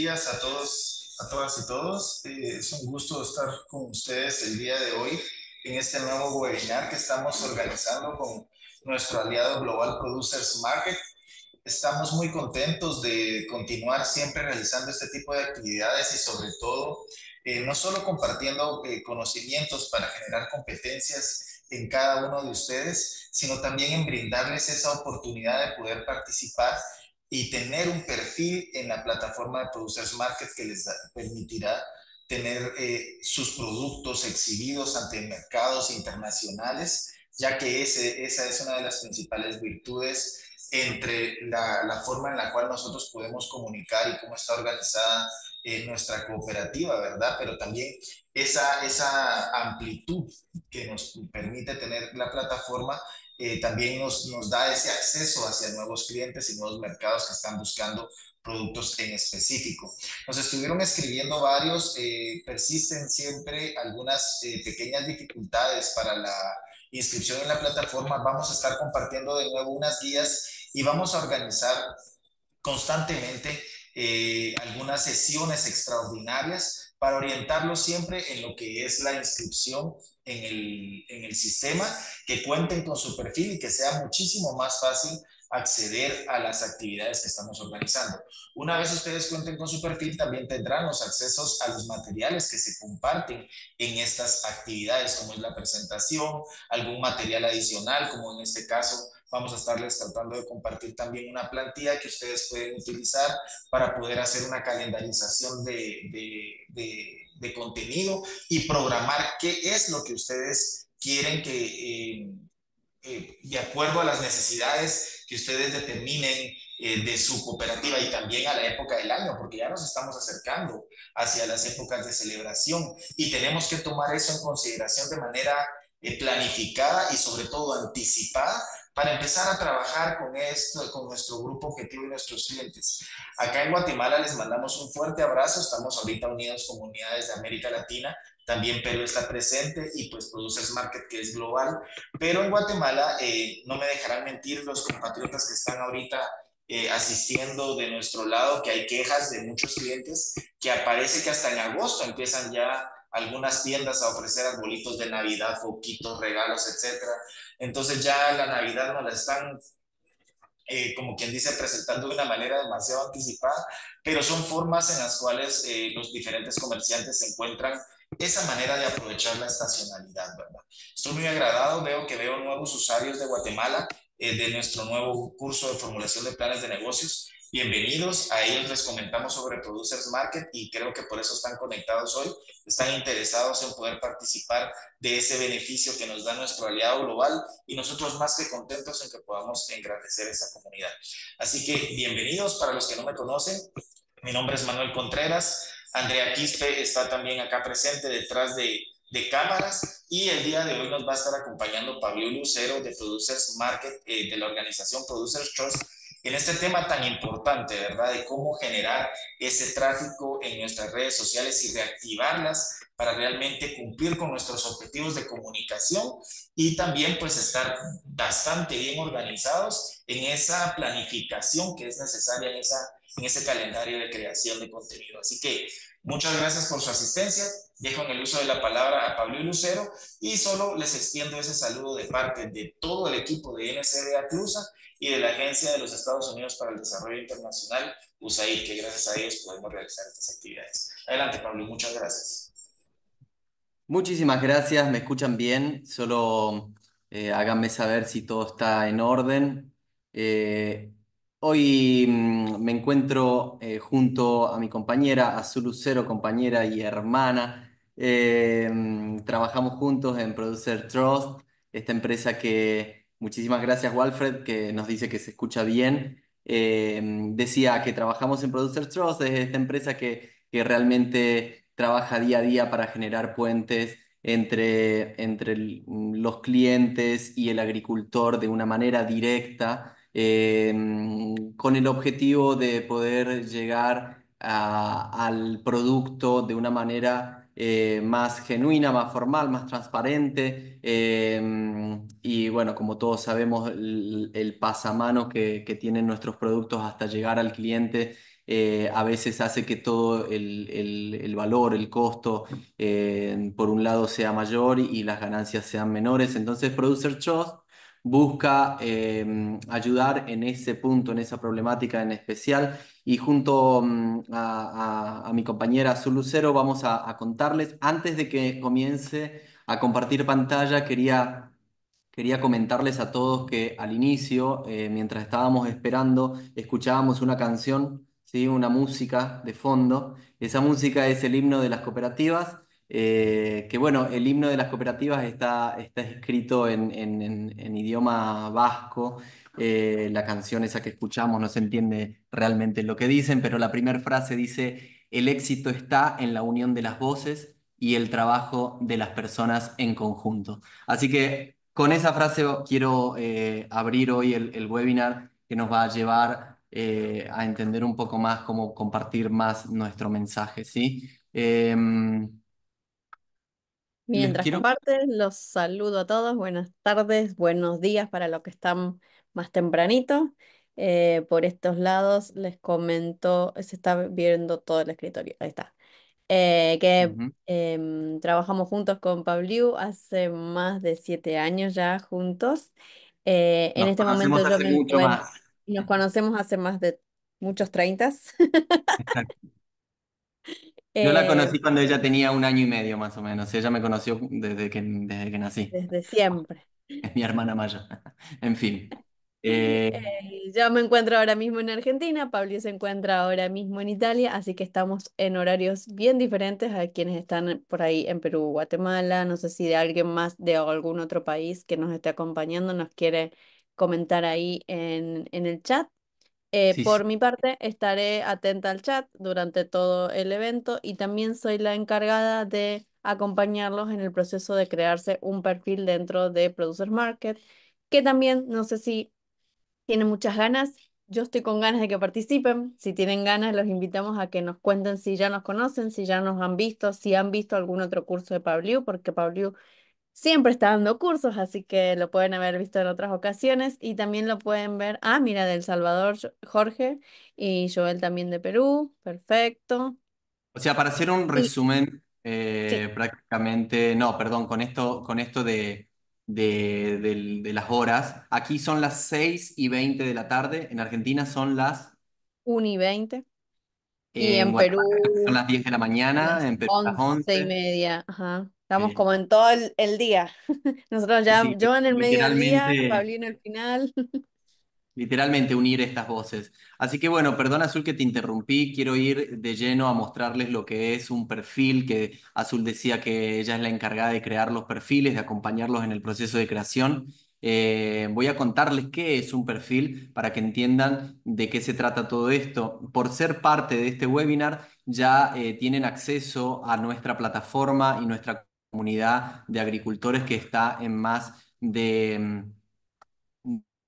días a todos, a todas y todos. Eh, es un gusto estar con ustedes el día de hoy en este nuevo webinar que estamos organizando con nuestro aliado Global Producers Market. Estamos muy contentos de continuar siempre realizando este tipo de actividades y sobre todo eh, no solo compartiendo eh, conocimientos para generar competencias en cada uno de ustedes, sino también en brindarles esa oportunidad de poder participar y tener un perfil en la plataforma de Producers Market que les permitirá tener eh, sus productos exhibidos ante mercados internacionales, ya que esa es una de las principales virtudes entre la, forma en la cual nosotros podemos comunicar y cómo está organizada eh, nuestra cooperativa, ¿verdad? Pero también esa, esa amplitud que nos permite tener la plataforma eh, también nos, nos da ese acceso hacia nuevos clientes y nuevos mercados que están buscando productos en específico. Nos estuvieron escribiendo varios, eh, persisten siempre algunas eh, pequeñas dificultades para la inscripción en la plataforma. Vamos a estar compartiendo de nuevo unas guías y vamos a organizar constantemente algunas sesiones extraordinarias para orientarlos siempre en lo que es la inscripción en el, en el sistema, que cuenten con su perfil y que sea muchísimo más fácil acceder a las actividades que estamos organizando. Una vez ustedes cuenten con su perfil, también tendrán los accesos a los materiales que se comparten en estas actividades, como es la presentación, algún material adicional, como en este caso vamos a estarles tratando de compartir también una plantilla que ustedes pueden utilizar para poder hacer una calendarización de, de, de, contenido y programar qué es lo que ustedes quieren que, eh, eh, de acuerdo a las necesidades que ustedes determinen eh, de su cooperativa y también a la época del año, porque ya nos estamos acercando hacia las épocas de celebración y tenemos que tomar eso en consideración de manera planificada y sobre todo anticipada para empezar a trabajar con esto, con nuestro grupo objetivo y nuestros clientes. Acá en Guatemala les mandamos un fuerte abrazo, estamos ahorita unidos con unidades de América Latina, también Perú está presente y pues Producers Market que es global, pero en Guatemala eh, no me dejarán mentir los compatriotas que están ahorita eh, asistiendo de nuestro lado, que hay quejas de muchos clientes, que aparece que hasta en agosto empiezan ya algunas tiendas a ofrecer arbolitos de Navidad, foquitos, regalos, etcétera. Entonces ya la Navidad nos la están, eh, como quien dice, presentando de una manera demasiado anticipada, pero son formas en las cuales eh, los diferentes comerciantes encuentran esa manera de aprovechar la estacionalidad, ¿verdad? Estoy muy agradado, veo que veo nuevos usuarios de Guatemala eh, de nuestro nuevo curso de formulación de planes de negocios bienvenidos. A ellos les comentamos sobre Producers Market y creo que por eso están conectados hoy, están interesados en poder participar de ese beneficio que nos da nuestro aliado global y nosotros más que contentos en que podamos engrandecer esa comunidad. Así que bienvenidos para los que no me conocen. Mi nombre es Manuel Contreras. Andrea Quispe está también acá presente detrás de, cámaras y el día de hoy nos va a estar acompañando Pablo Lucero de Producers Market, eh, de la organización Producers Trust en este tema tan importante, ¿verdad? De cómo generar ese tráfico en nuestras redes sociales y reactivarlas para realmente cumplir con nuestros objetivos de comunicación y también pues estar bastante bien organizados en esa planificación que es necesaria en, esa, en ese calendario de creación de contenido. Así que muchas gracias por su asistencia. Dejo en el uso de la palabra a Pablo Lucero y solo les extiendo ese saludo de parte de todo el equipo de de Cruza y de la Agencia de los Estados Unidos para el Desarrollo Internacional, USAID, pues que gracias a ellos podemos realizar estas actividades. Adelante, Pablo, muchas gracias. Muchísimas gracias, me escuchan bien, solo eh, háganme saber si todo está en orden. Eh, hoy mm, me encuentro eh, junto a mi compañera Azul Lucero, compañera y hermana. Mm, trabajamos juntos en Producer Trust, esta empresa que Muchísimas gracias, Walfred, que nos dice que se escucha bien. Eh, decía que trabajamos en Producer Trust, es esta empresa que, realmente trabaja día a día para generar puentes entre, entre los clientes y el agricultor de una manera directa, eh, con el objetivo de poder llegar al producto de una manera eh, más genuina, más formal, más transparente. Eh, y bueno, como todos sabemos, el, pasamanos que, tienen nuestros productos hasta llegar al cliente eh, a veces hace que todo el, el valor, el costo, por un lado sea mayor y, las ganancias sean menores. Entonces, Producer Trust busca ayudar en ese punto, en esa problemática en especial y junto mm, a, mi compañera Azul Lucero vamos a, contarles. Antes de que comience a compartir pantalla, quería, quería comentarles a todos que al inicio, eh, mientras estábamos esperando, escuchábamos una canción, ¿sí? una música de fondo. Esa música es el himno de las cooperativas. Eh, que bueno, el himno de las cooperativas está, está escrito en, idioma vasco, eh, la canción esa que escuchamos no se entiende realmente lo que dicen, pero la primera frase dice, el éxito está en la unión de las voces y el trabajo de las personas en conjunto. Así que con esa frase quiero eh, abrir hoy el, webinar que nos va a llevar eh, a entender un poco más cómo compartir más nuestro mensaje, ¿sí? Em, Mientras comparten, los saludo a todos. Buenas tardes, buenos días para los que están más tempranito. Eh, por estos lados les comento, se está viendo todo el escritorio, ahí está, eh, que em, trabajamos juntos con Pabliu hace más de siete años ya juntos. Eh, en este momento yo nos conocemos hace más de muchos treintas. Yo la conocí cuando ella tenía un año y medio más o menos. Ella me conoció desde que, desde que nací. Desde siempre. Es mi hermana mayor En fin. Eh, eh, yo me encuentro ahora mismo en Argentina, Pablo se encuentra ahora mismo en Italia, así que estamos en horarios bien diferentes a quienes están por ahí en Perú, Guatemala, no sé si de alguien más de algún otro país que nos esté acompañando nos quiere comentar ahí en, en el chat. Eh, por mi parte, estaré atenta al chat durante todo el evento y también soy la encargada de acompañarlos en el proceso de crearse un perfil dentro de Producer Market, que también, no sé si tienen muchas ganas. Yo estoy con ganas de que participen. Si tienen ganas, los invitamos a que nos cuenten si ya nos conocen, si ya nos han visto, si han visto algún otro curso de Pabliu, porque Pabliu siempre está dando cursos, así que lo pueden haber visto en otras ocasiones y también lo pueden ver. Ah, mira, del Salvador Jorge y Joel también de Perú. Perfecto. O sea, para hacer un resumen, eh, prácticamente, no, perdón, con esto, con esto de de, de, las horas. Aquí son las 6 y 20 de la tarde, en Argentina son las... 1 y 20. Y en, Perú son las 10 de la mañana, en Perú 11, las 11 y media. Ajá. Estamos eh. como en todo el, día. Nosotros ya, yo en el mediodía, Pablino al final. Literalmente unir estas voces. Así que bueno, perdón Azul que te interrumpí, quiero ir de lleno a mostrarles lo que es un perfil, que Azul decía que ella es la encargada de crear los perfiles, de acompañarlos en el proceso de creación. Eh, voy a contarles qué es un perfil para que entiendan de qué se trata todo esto. Por ser parte de este webinar, ya eh, tienen acceso a nuestra plataforma y nuestra comunidad de agricultores que está en más de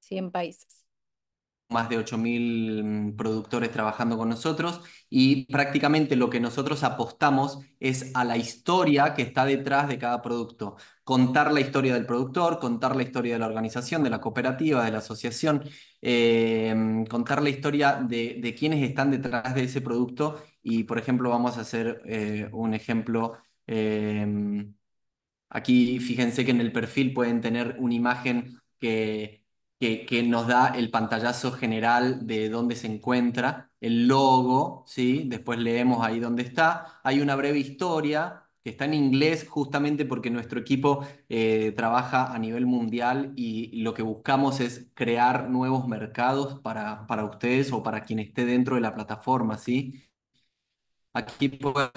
100 mm, países más de 8.000 mm, productores trabajando con nosotros y prácticamente lo que nosotros apostamos es a la historia que está detrás de cada producto. Contar la historia del productor, contar la historia de la organización, de la cooperativa, de la asociación, eh, contar la historia de, quienes están detrás de ese producto y, por ejemplo, vamos a hacer eh, un ejemplo. Em, aquí fíjense que en el perfil pueden tener una imagen que que, nos da el pantallazo general de dónde se encuentra el logo, ¿sí? Después leemos ahí dónde está. Hay una breve historia que está en inglés justamente porque nuestro equipo eh, trabaja a nivel mundial y lo que buscamos es crear nuevos mercados para, para ustedes o para quien esté dentro de la plataforma, ¿sí? Aquí pueden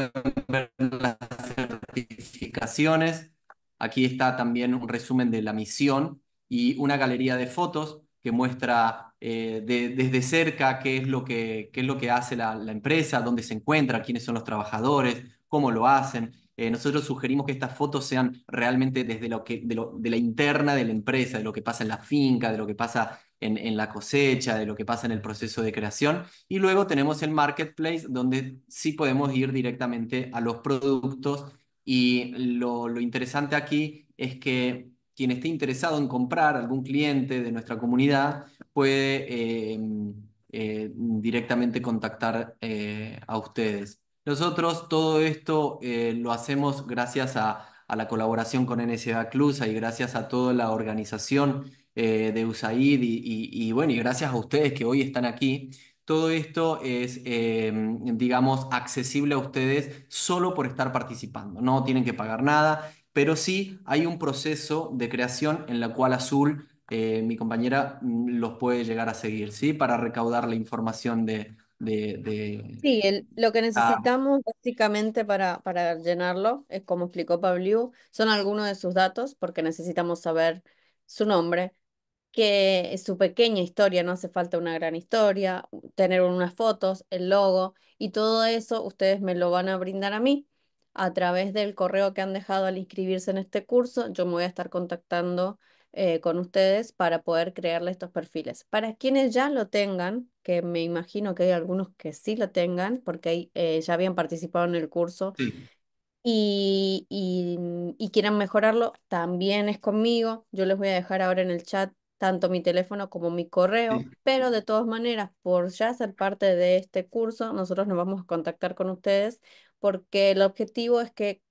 ver las certificaciones. Aquí está también un resumen de la misión y una galería de fotos que muestra eh, desde cerca qué es lo que, qué es lo que hace la, empresa, dónde se encuentra, quiénes son los trabajadores, cómo lo hacen. Eh, nosotros sugerimos que estas fotos sean realmente desde lo que, de, la interna de la empresa, de lo que pasa en la finca, de lo que pasa en, la cosecha, de lo que pasa en el proceso de creación. Y luego tenemos el marketplace, donde sí podemos ir directamente a los productos. Y lo, lo interesante aquí es que quien esté interesado en comprar, algún cliente de nuestra comunidad, puede eh, eh, directamente contactar eh, a ustedes. Nosotros todo esto lo hacemos gracias a, la colaboración con NSA Clusa y gracias a toda la organización de USAID y, bueno, y gracias a ustedes que hoy están aquí. Todo esto es, em, digamos, accesible a ustedes solo por estar participando. No tienen que pagar nada pero sí hay un proceso de creación en la cual Azul, eh, mi compañera, mm, los puede llegar a seguir, ¿sí? Para recaudar la información de... de, de... Sí, lo que ah. necesitamos básicamente para, para llenarlo, es como explicó Pablo, son algunos de sus datos, porque necesitamos saber su nombre, que su pequeña historia, no hace falta una gran historia, tener unas fotos, el logo, y todo eso ustedes me lo van a brindar a mí a través del correo que han dejado al inscribirse en este curso, yo me voy a estar contactando eh, con ustedes para poder crearle estos perfiles. Para quienes ya lo tengan, que me imagino que hay algunos que sí lo tengan, porque eh, ya habían participado en el curso y, y, quieran mejorarlo, también es conmigo. Yo les voy a dejar ahora en el chat tanto mi teléfono como mi correo, pero de todas maneras, por ya ser parte de este curso, nosotros nos vamos a contactar con ustedes porque el objetivo es que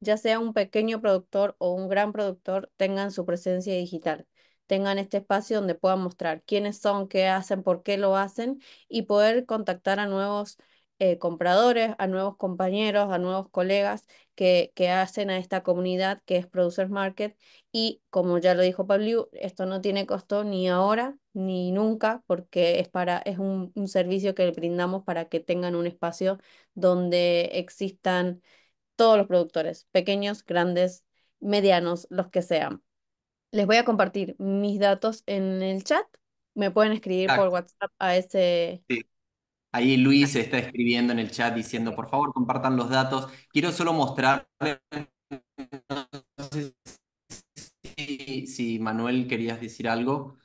ya sea un pequeño productor o un gran productor tengan su presencia digital, tengan este espacio donde puedan mostrar quiénes son, qué hacen, por qué lo hacen y poder contactar a nuevos eh, compradores, a nuevos compañeros, a nuevos colegas que, que hacen a esta comunidad que es Producer Market. Y como ya lo dijo Pablo, esto no tiene costo ni ahora ni nunca porque es, para, es un, un servicio que le brindamos para que tengan un espacio donde existan todos los productores, pequeños, grandes, medianos, los que sean. Les voy a compartir mis datos en el chat. Me pueden escribir por WhatsApp a ese... Ahí Luis está escribiendo en el chat diciendo, por favor, compartan los datos. Quiero solo mostrar... si Manuel querías decir algo.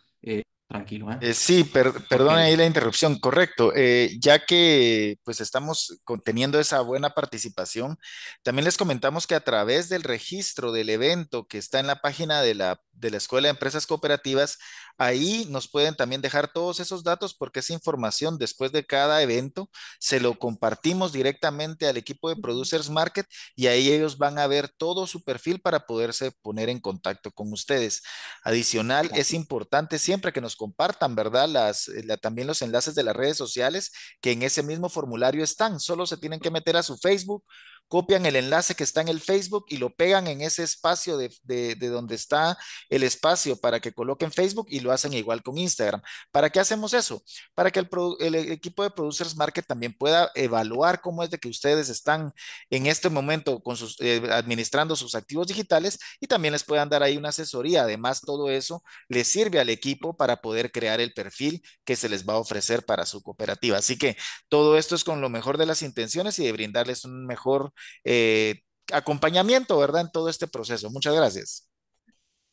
Tranquilo, ¿eh? Eh, sí, perdón ahí la interrupción, correcto. Eh, ya que pues estamos teniendo esa buena participación, también les comentamos que a través del registro del evento que está en la página de la, Escuela de Empresas Cooperativas, ahí nos pueden también dejar todos esos datos porque esa información después de cada evento se lo compartimos directamente al equipo de Producers Market y ahí ellos van a ver todo su perfil para poderse poner en contacto con ustedes. Adicional, es importante siempre que nos compartan, ¿verdad? Las, eh, también los enlaces de las redes sociales que en ese mismo formulario están. Solo se tienen que meter a su Facebook copian el enlace que está en el Facebook y lo pegan en ese espacio de, donde está el espacio para que coloquen Facebook y lo hacen igual con Instagram. ¿Para qué hacemos eso? Para que el, equipo de Producers Market también pueda evaluar cómo es de que ustedes están en este momento con sus, eh, administrando sus activos digitales y también les puedan dar ahí una asesoría. Además, todo eso les sirve al equipo para poder crear el perfil que se les va a ofrecer para su cooperativa. Así que todo esto es con lo mejor de las intenciones y de brindarles un mejor eh, acompañamiento, ¿verdad? En todo este proceso. Muchas gracias.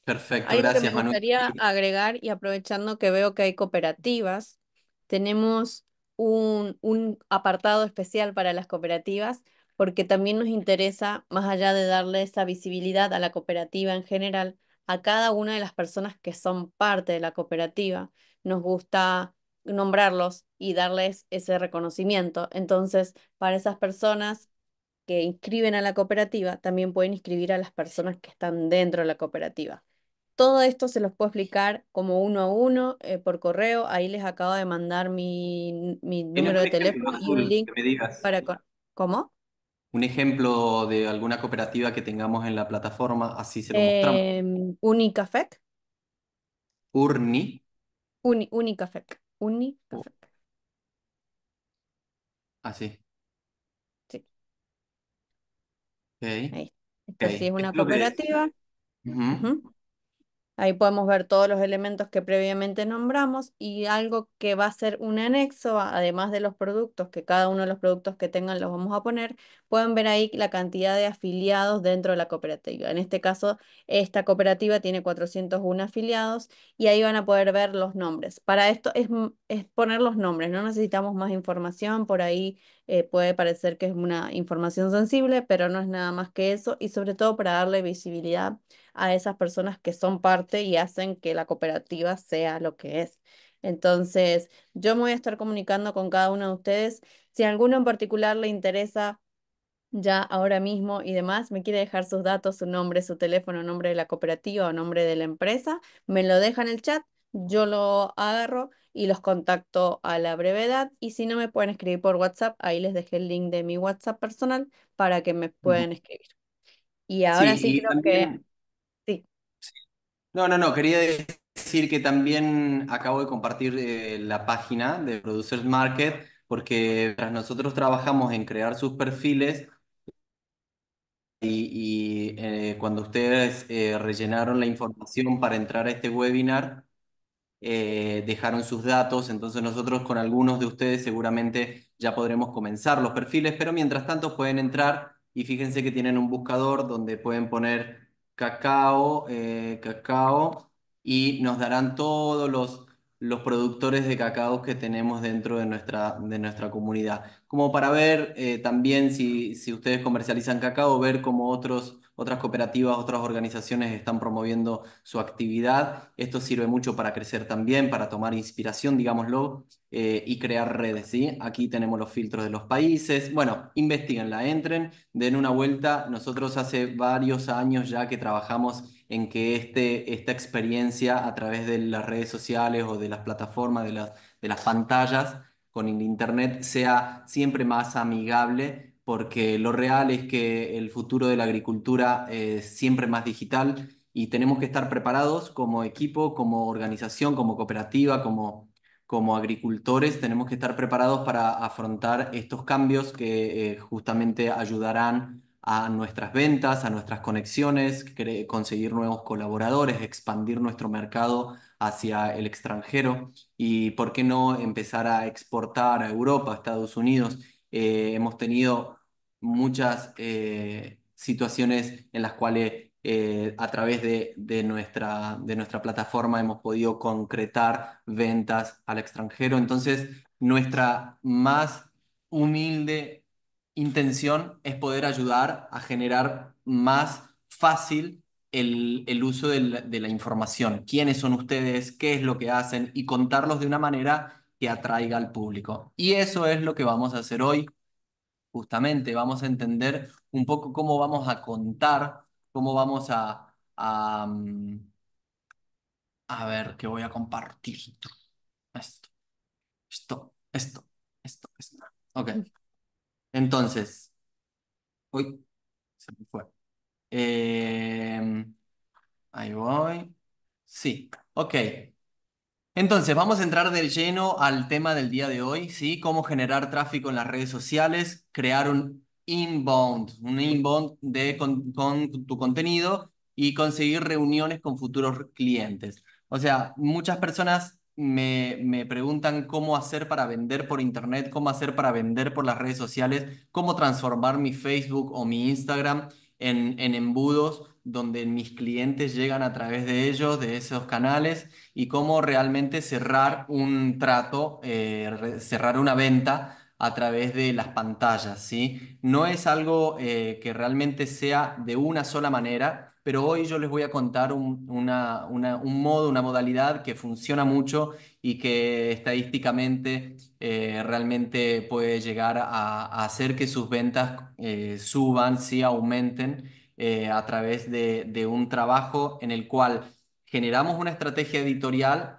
Perfecto, gracias, Manuel. me gustaría agregar y aprovechando que veo que hay cooperativas, tenemos un, un apartado especial para las cooperativas porque también nos interesa, más allá de darle esa visibilidad a la cooperativa en general, a cada una de las personas que son parte de la cooperativa, nos gusta nombrarlos y darles ese reconocimiento. Entonces, para esas personas que inscriben a la cooperativa, también pueden inscribir a las personas que están dentro de la cooperativa. Todo esto se los puedo explicar como uno a uno eh, por correo. Ahí les acabo de mandar mi, número de teléfono y un link para... ¿Cómo? Un ejemplo de alguna cooperativa que tengamos en la plataforma, así se lo mostramos. Em, Unicafec. Urni. Unicafec. Unicafec. Así. Ah, Ahí. sí es una cooperativa. Ahí podemos ver todos los elementos que previamente nombramos y algo que va a ser un anexo, además de los productos, que cada uno de los productos que tengan los vamos a poner, pueden ver ahí la cantidad de afiliados dentro de la cooperativa. En este caso, esta cooperativa tiene 401 afiliados y ahí van a poder ver los nombres. Para esto es, mm, poner los nombres, no necesitamos más información, por ahí eh, puede parecer que es una información sensible, pero no es nada más que eso y sobre todo para darle visibilidad a esas personas que son parte y hacen que la cooperativa sea lo que es. Entonces, yo me voy a estar comunicando con cada uno de ustedes. Si a alguno en particular le interesa ya ahora mismo y demás, me quiere dejar sus datos, su nombre, su teléfono, nombre de la cooperativa o nombre de la empresa, me lo deja en el chat, yo lo agarro y los contacto a la brevedad. Y si no me pueden escribir por WhatsApp, ahí les dejé el link de mi WhatsApp personal para que me puedan escribir. Y ahora sí, creo que... Sí. No, no, no, quería decir que también acabo de compartir eh, la página de Producers Market porque nosotros trabajamos en crear sus perfiles, y, eh, cuando ustedes eh, rellenaron la información para entrar a este webinar, eh, dejaron sus datos, entonces nosotros con algunos de ustedes seguramente ya podremos comenzar los perfiles, pero mientras tanto pueden entrar y fíjense que tienen un buscador donde pueden poner cacao, cacao, y nos darán todos los, los productores de cacao que tenemos dentro de nuestra, de nuestra comunidad como para ver eh, también si, ustedes comercializan cacao, ver cómo otros, otras cooperativas, otras organizaciones están promoviendo su actividad. Esto sirve mucho para crecer también, para tomar inspiración, digámoslo, eh, y crear redes. Aquí tenemos los filtros de los países. Bueno, investiguenla, entren, den una vuelta. Nosotros hace varios años ya que trabajamos en que este, esta experiencia a través de las redes sociales o de las plataformas, de las, de las pantallas, con Internet sea siempre más amigable, porque lo real es que el futuro de la agricultura es siempre más digital y tenemos que estar preparados como equipo, como organización, como cooperativa, como, como agricultores, tenemos que estar preparados para afrontar estos cambios que eh, justamente ayudarán a nuestras ventas, a nuestras conexiones, conseguir nuevos colaboradores, expandir nuestro mercado hacia el extranjero y por qué no empezar a exportar a Europa, a Estados Unidos. Eh, hemos tenido muchas eh, situaciones en las cuales eh, a través de, nuestra, de nuestra plataforma hemos podido concretar ventas al extranjero. Entonces, nuestra más humilde intención es poder ayudar a generar más fácil el, uso de la, información, quiénes son ustedes, qué es lo que hacen y contarlos de una manera que atraiga al público. Y eso es lo que vamos a hacer hoy. Justamente vamos a entender un poco cómo vamos a contar, cómo vamos a... A, mm, a ver, ¿qué voy a compartir? Esto, esto, esto, esto, esto. Ok. Entonces, hoy se me fue. Em, ahí voy. Sí, ok. Entonces, vamos a entrar de lleno al tema del día de hoy, ¿sí? Cómo generar tráfico en las redes sociales, crear un inbound, un inbound de, con, tu contenido y conseguir reuniones con futuros clientes. O sea, muchas personas me, me preguntan cómo hacer para vender por internet, cómo hacer para vender por las redes sociales, cómo transformar mi Facebook o mi Instagram en, embudos donde mis clientes llegan a través de ellos, de esos canales, y cómo realmente cerrar un trato, eh, cerrar una venta a través de las pantallas, ¿sí? No es algo eh, que realmente sea de una sola manera, pero hoy yo les voy a contar un, modo, una modalidad que funciona mucho y que estadísticamente eh, realmente puede llegar a, hacer que sus ventas eh, suban, sí aumenten eh, a través de, de un trabajo en el cual generamos una estrategia editorial,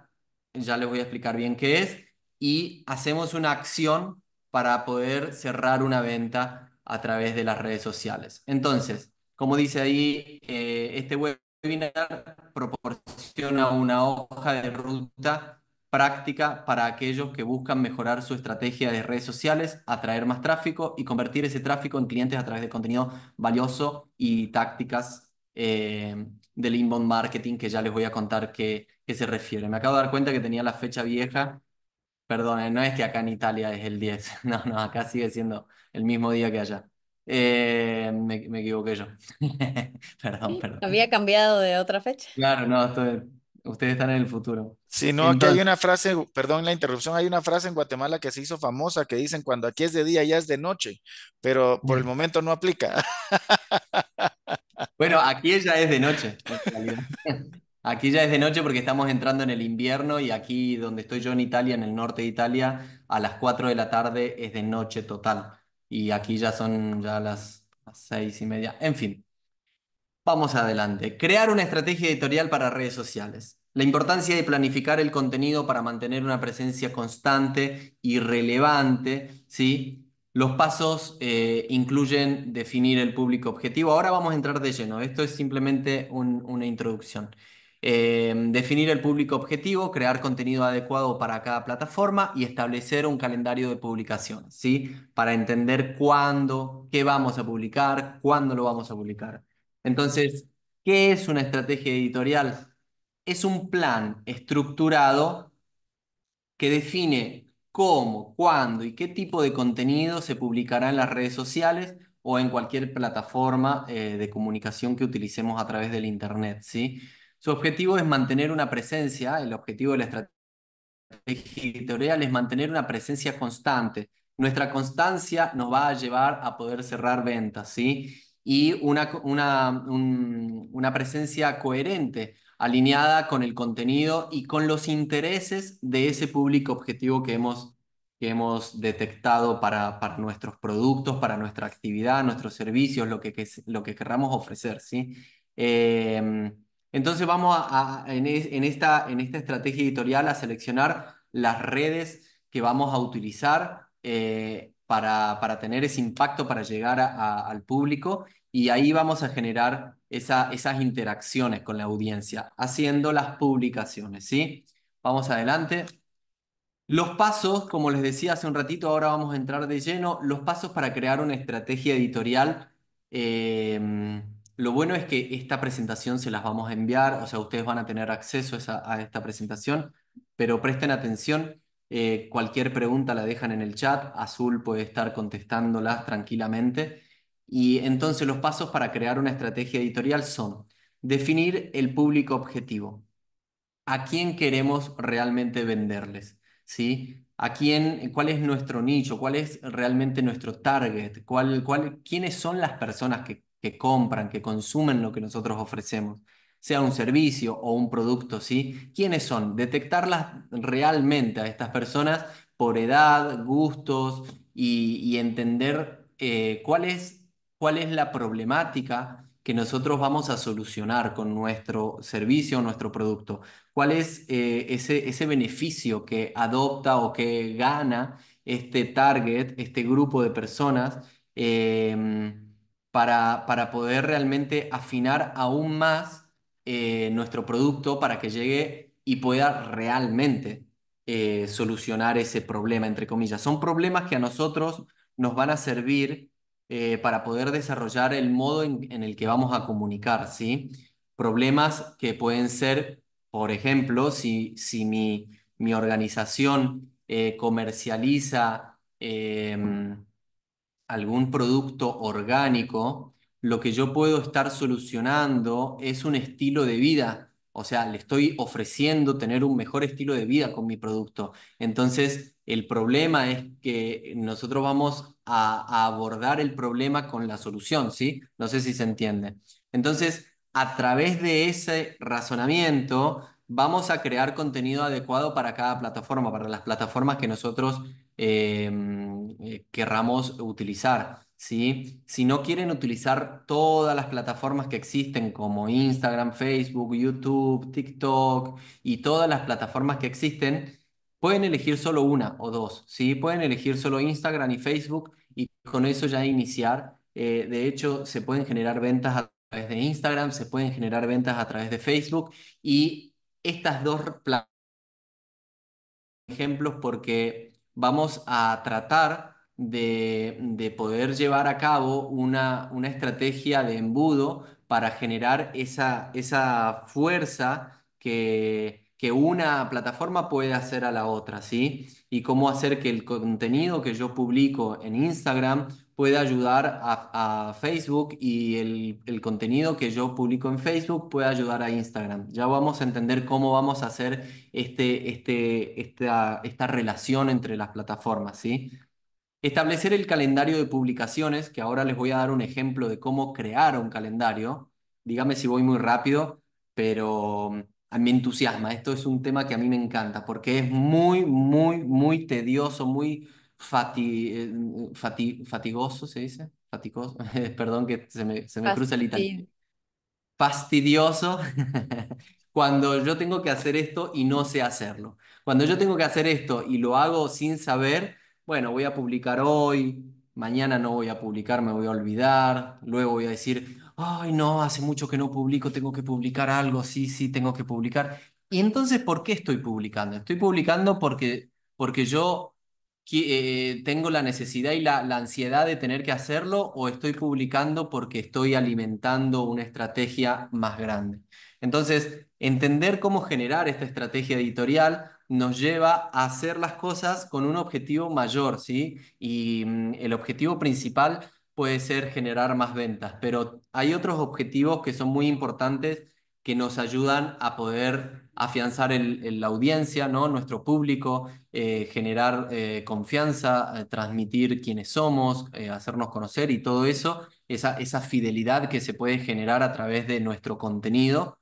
ya les voy a explicar bien qué es, y hacemos una acción para poder cerrar una venta a través de las redes sociales. Entonces, como dice ahí, eh, este webinar proporciona una hoja de ruta práctica para aquellos que buscan mejorar su estrategia de redes sociales, atraer más tráfico y convertir ese tráfico en clientes a través de contenido valioso y tácticas eh, del inbound marketing que ya les voy a contar qué, se refiere. Me acabo de dar cuenta que tenía la fecha vieja. Perdón, no es que acá en Italia es el 10, no, no, acá sigue siendo el mismo día que allá. Eh, me, equivoqué yo. perdón, perdón. Había cambiado de otra fecha. Claro, no, ustedes están en el futuro. Si no, aquí hay una frase, perdón la interrupción, hay una frase en Guatemala que se hizo famosa que dicen cuando aquí es de día, ya es de noche, pero por el mm. momento no aplica. bueno, aquí ya es de noche, Aquí ya es de noche porque estamos entrando en el invierno y aquí donde estoy yo en Italia, en el norte de Italia, a las 4 de la tarde es de noche total y aquí ya son ya las, seis y media. En fin, vamos adelante. Crear una estrategia editorial para redes sociales. La importancia de planificar el contenido para mantener una presencia constante y relevante, ¿sí? Los pasos eh, incluyen definir el público objetivo. Ahora vamos a entrar de lleno. Esto es simplemente una introducción. Em, definir el público objetivo, crear contenido adecuado para cada plataforma y establecer un calendario de publicación, ¿sí? Para entender cuándo, qué vamos a publicar, cuándo lo vamos a publicar. Entonces, ¿qué es una estrategia editorial? Es un plan estructurado que define cómo, cuándo y qué tipo de contenido se publicará en las redes sociales o en cualquier plataforma eh, de comunicación que utilicemos a través del Internet, ¿sí? Su objetivo es mantener una presencia, el objetivo de la estrategia editorial es mantener una presencia constante. Nuestra constancia nos va a llevar a poder cerrar ventas, ¿sí? Y una, una, una presencia coherente, alineada con el contenido y con los intereses de ese público objetivo que hemos, que hemos detectado para, para nuestros productos, para nuestra actividad, nuestros servicios, lo que, que lo que querramos ofrecer, ¿sí? Eh, entonces vamos a, en, esta, en esta estrategia editorial a seleccionar las redes que vamos a utilizar eh, para, para, tener ese impacto, para llegar al público y ahí vamos a generar esas interacciones con la audiencia, haciendo las publicaciones, ¿sí? Vamos adelante. Los pasos, como les decía hace un ratito, ahora vamos a entrar de lleno, los pasos para crear una estrategia editorial. Eh, lo bueno es que esta presentación se las vamos a enviar, o sea, ustedes van a tener acceso a, esta presentación, pero presten atención, eh, cualquier pregunta la dejan en el chat, Azul puede estar contestándolas tranquilamente. Y entonces los pasos para crear una estrategia editorial son definir el público objetivo, a quién queremos realmente venderles, ¿sí? ¿A quién, cuál es nuestro nicho? ¿Cuál es realmente nuestro target? ¿Cuál, cuál, ¿Quiénes son las personas que que compran, que consumen lo que nosotros ofrecemos, sea un servicio o un producto, ¿sí? ¿Quiénes son? Detectarlas realmente a estas personas por edad, gustos y, entender eh, cuál, es, cuál es la problemática que nosotros vamos a solucionar con nuestro servicio O nuestro producto. ¿Cuál es eh, ese, ese beneficio que adopta o que gana este target, este grupo de personas? Eh, para, poder realmente afinar aún más eh, nuestro producto para que llegue y pueda realmente eh, solucionar ese problema, entre comillas. Son problemas que a nosotros nos van a servir eh, para poder desarrollar el modo en, el que vamos a comunicar, ¿sí? Problemas que pueden ser, por ejemplo, si, si mi, mi organización comercializa, em, algún producto orgánico, lo que yo puedo estar solucionando es un estilo de vida. O sea, le estoy ofreciendo tener un mejor estilo de vida con mi producto. Entonces, el problema es que nosotros vamos a, a abordar el problema con la solución, ¿sí? No sé si se entiende. Entonces, a través de ese razonamiento, vamos a crear contenido adecuado para cada plataforma, para las plataformas que nosotros Em, eh, querramos utilizar. ¿sí? Si no quieren utilizar todas las plataformas que existen como Instagram, Facebook, YouTube, TikTok y todas las plataformas que existen, pueden elegir solo una o dos. ¿sí? Pueden elegir solo Instagram y Facebook y con eso ya iniciar. Eh, de hecho, se pueden generar ventas a través de Instagram, se pueden generar ventas a través de Facebook y estas dos plataformas ejemplos porque vamos a tratar de, poder llevar a cabo una, estrategia de embudo para generar esa, fuerza que, que una plataforma puede hacer a la otra, ¿sí? Y cómo hacer que el contenido que yo publico en Instagram puede ayudar a, Facebook y el, contenido que yo publico en Facebook puede ayudar a Instagram. Ya vamos a entender cómo vamos a hacer este, este, esta, esta relación entre las plataformas, ¿sí? Establecer el calendario de publicaciones, que ahora les voy a dar un ejemplo de cómo crear un calendario. Dígame si voy muy rápido, pero mm, a mí me entusiasma. Esto es un tema que a mí me encanta porque es muy, muy, muy tedioso, muy eh, eh, fatigoso, ¿se dice? Fatigoso, perdón que se me, cruza el italiano. Fastidioso cuando yo tengo que hacer esto y no sé hacerlo. Cuando yo tengo que hacer esto y lo hago sin saber, bueno, voy a publicar hoy, mañana no voy a publicar, me voy a olvidar, luego voy a decir, ay, no, hace mucho que no publico, tengo que publicar algo, sí, sí, tengo que publicar. Y entonces, ¿por qué estoy publicando? Estoy publicando porque, porque yo eh, eh, tengo la necesidad y la, ansiedad de tener que hacerlo o estoy publicando porque estoy alimentando una estrategia más grande. Entonces, entender cómo generar esta estrategia editorial nos lleva a hacer las cosas con un objetivo mayor, ¿sí? Y mm, el objetivo principal puede ser generar más ventas, pero hay otros objetivos que son muy importantes que nos ayudan a poder afianzar el, la audiencia, ¿no? nuestro público, eh, generar eh, confianza, eh, transmitir quiénes somos, hacernos conocer y todo eso, esa, fidelidad que se puede generar a través de nuestro contenido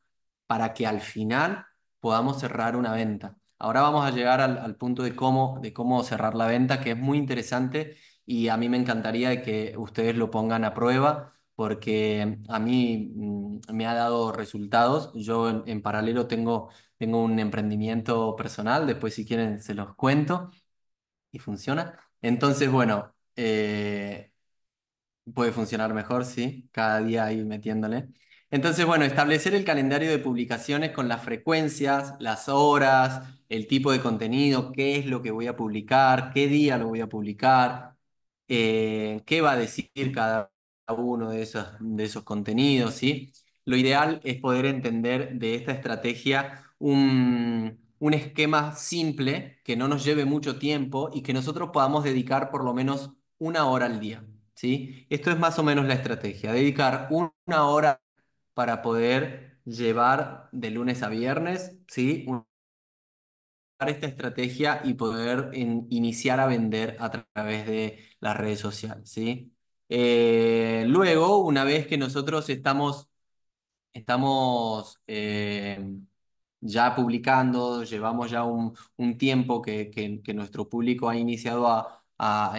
para que al final podamos cerrar una venta. Ahora vamos a llegar al, al punto de cómo, de cómo cerrar la venta, que es muy interesante y a mí me encantaría que ustedes lo pongan a prueba porque a mí mm, me ha dado resultados. Yo en, paralelo tengo, tengo un emprendimiento personal, después si quieren se los cuento y funciona. Entonces, bueno, eh, puede funcionar mejor, sí, cada día ahí metiéndole. Entonces, bueno, establecer el calendario de publicaciones con las frecuencias, las horas, el tipo de contenido, qué es lo que voy a publicar, qué día lo voy a publicar, eh, qué va a decir cada uno de esos, de esos contenidos, ¿sí? Lo ideal es poder entender de esta estrategia un, esquema simple que no nos lleve mucho tiempo y que nosotros podamos dedicar por lo menos una hora al día. ¿sí? Esto es más o menos la estrategia, dedicar una hora para poder llevar de lunes a viernes ¿sí? esta estrategia y poder iniciar a vender a través de las redes sociales. ¿sí? Eh, luego, una vez que nosotros estamos, estamos eh, ya publicando, llevamos ya un, tiempo que, nuestro público ha iniciado a,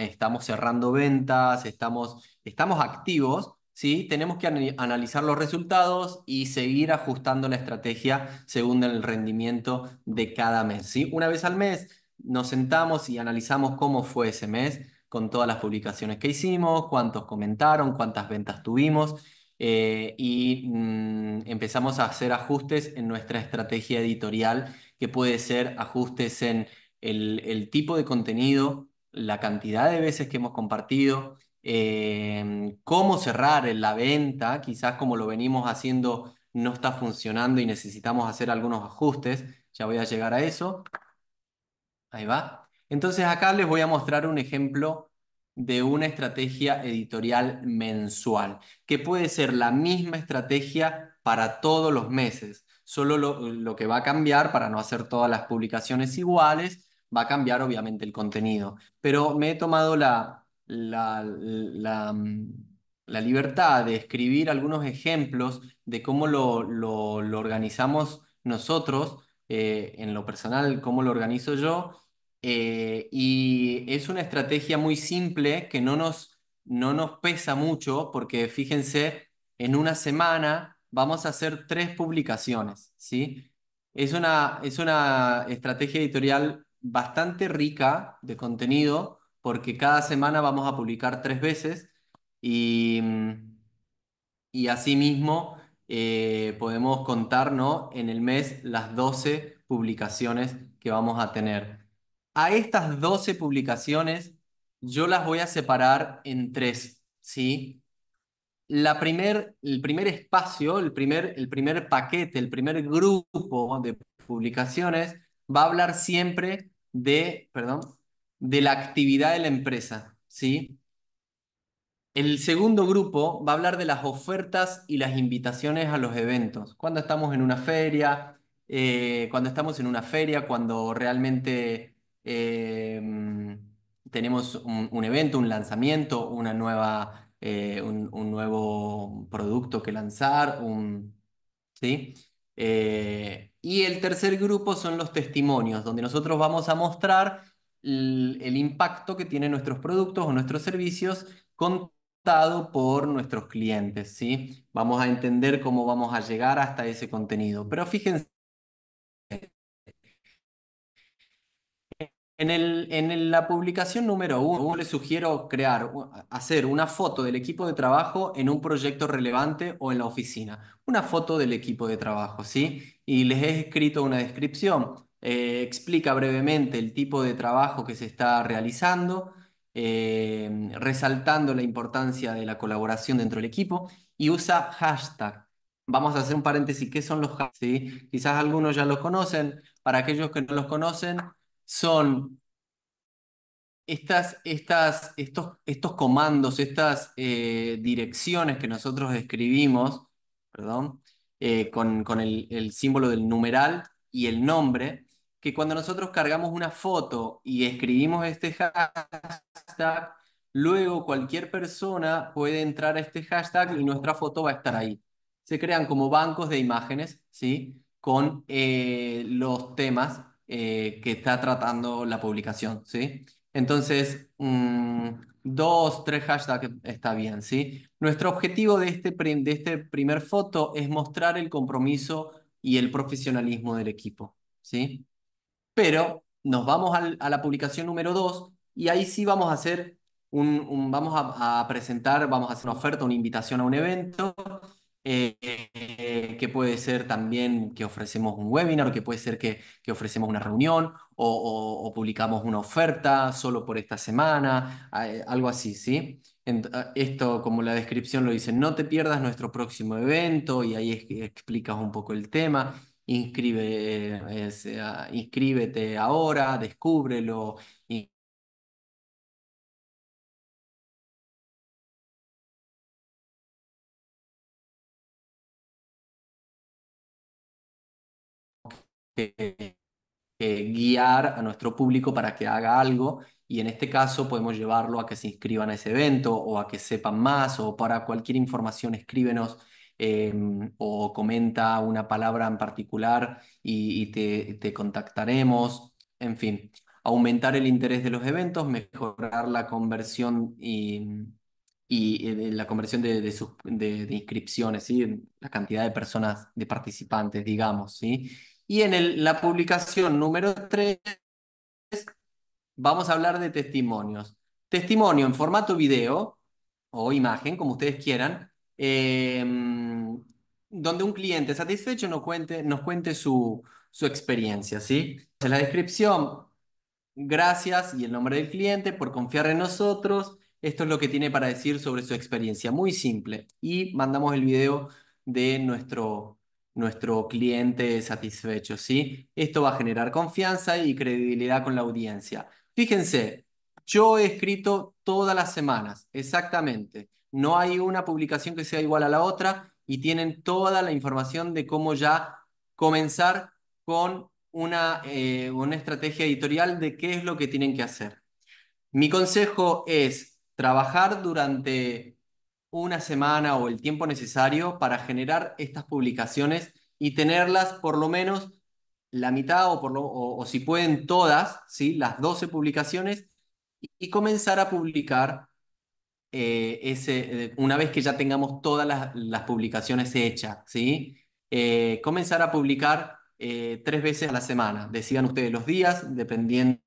estamos cerrando ventas, estamos, estamos activos, ¿sí? tenemos que analizar los resultados y seguir ajustando la estrategia según el rendimiento de cada mes. ¿sí? Una vez al mes nos sentamos y analizamos cómo fue ese mes con todas las publicaciones que hicimos, cuántos comentaron, cuántas ventas tuvimos eh, y mm, empezamos a hacer ajustes en nuestra estrategia editorial, que puede ser ajustes en el, tipo de contenido, la cantidad de veces que hemos compartido, eh, cómo cerrar la venta, quizás como lo venimos haciendo no está funcionando y necesitamos hacer algunos ajustes, ya voy a llegar a eso. Ahí va. Entonces acá les voy a mostrar un ejemplo de una estrategia editorial mensual, que puede ser la misma estrategia para todos los meses. Solo lo, que va a cambiar, para no hacer todas las publicaciones iguales, va a cambiar obviamente el contenido. Pero me he tomado la, libertad de escribir algunos ejemplos de cómo lo, organizamos nosotros, eh, en lo personal, cómo lo organizo yo, eh, y es una estrategia muy simple que no nos, pesa mucho porque fíjense, en una semana vamos a hacer tres publicaciones, ¿sí? Es una, estrategia editorial bastante rica de contenido porque cada semana vamos a publicar tres veces y, mm, y asimismo eh, podemos contar en el mes las 12 publicaciones que vamos a tener. A estas 12 publicaciones yo las voy a separar en tres, ¿sí? La primer, el primer espacio, el primer, el primer paquete, el primer grupo de publicaciones va a hablar siempre de, perdón, de la actividad de la empresa, ¿sí? El segundo grupo va a hablar de las ofertas y las invitaciones a los eventos. Cuando estamos en una feria, eh, cuando estamos en una feria, cuando realmente Em, tenemos un, evento, un lanzamiento, una nueva, eh, un, nuevo producto que lanzar, ¿sí? Eh, y el tercer grupo son los testimonios, donde nosotros vamos a mostrar el, impacto que tienen nuestros productos o nuestros servicios contado por nuestros clientes, ¿sí? Vamos a entender cómo vamos a llegar hasta ese contenido. Pero fíjense En, el, en la publicación número uno, les sugiero crear, hacer una foto del equipo de trabajo en un proyecto relevante o en la oficina. Una foto del equipo de trabajo, ¿sí? Y les he escrito una descripción. Eh, explica brevemente el tipo de trabajo que se está realizando, eh, resaltando la importancia de la colaboración dentro del equipo y usa hashtag. Vamos a hacer un paréntesis, ¿qué son los hashtags? Quizás algunos ya los conocen, para aquellos que no los conocen, son estas, estas, estos, estos comandos, estas eh, direcciones que nosotros escribimos, perdón, eh, con, con el, el, símbolo del numeral y el nombre, que cuando nosotros cargamos una foto y escribimos este hashtag, luego cualquier persona puede entrar a este hashtag y nuestra foto va a estar ahí. Se crean como bancos de imágenes, ¿sí? Con eh, los temas eh, que está tratando la publicación, ¿sí? Entonces, mm, dos, tres hashtags está bien, ¿sí? Nuestro objetivo de este, de este primer foto es mostrar el compromiso y el profesionalismo del equipo, ¿sí? Pero nos vamos a la publicación número dos y ahí sí vamos a hacer un, vamos a, a, presentar, vamos a hacer una oferta, una invitación a un evento eh, eh, que puede ser también que ofrecemos un webinar, que puede ser que, ofrecemos una reunión o, publicamos una oferta solo por esta semana, eh, algo así, ¿sí? Ah, esto, como la descripción lo dice, no te pierdas nuestro próximo evento y ahí es explicas un poco el tema. Inscribe, ah, inscríbete ahora, descúbrelo, guiar a nuestro público para que haga algo y en este caso podemos llevarlo a que se inscriban a ese evento o a que sepan más o para cualquier información escríbenos em, o comenta una palabra en particular y, te, contactaremos, en fin, aumentar el interés de los eventos, mejorar la conversión y, y eh, la conversión de, sus, inscripciones, ¿sí? la cantidad de personas, de participantes, digamos, ¿sí? Y en la publicación número 3 vamos a hablar de testimonios. Testimonio en formato video o imagen, como ustedes quieran, em, donde un cliente satisfecho nos cuente, nos cuente su, su experiencia. ¿sí? En la descripción, gracias y el nombre del cliente por confiar en nosotros. Esto es lo que tiene para decir sobre su experiencia. Muy simple. Y mandamos el video de nuestro nuestro cliente satisfecho, ¿sí? Esto va a generar confianza y credibilidad con la audiencia. Fíjense, yo he escrito todas las semanas, exactamente. No hay una publicación que sea igual a la otra y tienen toda la información de cómo ya comenzar con una, eh, una estrategia editorial de qué es lo que tienen que hacer. Mi consejo es trabajar durante una semana o el tiempo necesario para generar estas publicaciones y tenerlas por lo menos la mitad o, si pueden todas, ¿sí? las 12 publicaciones y, comenzar a publicar eh, ese, eh, una vez que ya tengamos todas las, publicaciones hechas. ¿sí? Eh, comenzar a publicar tres veces a la semana. decían ustedes los días, dependiendo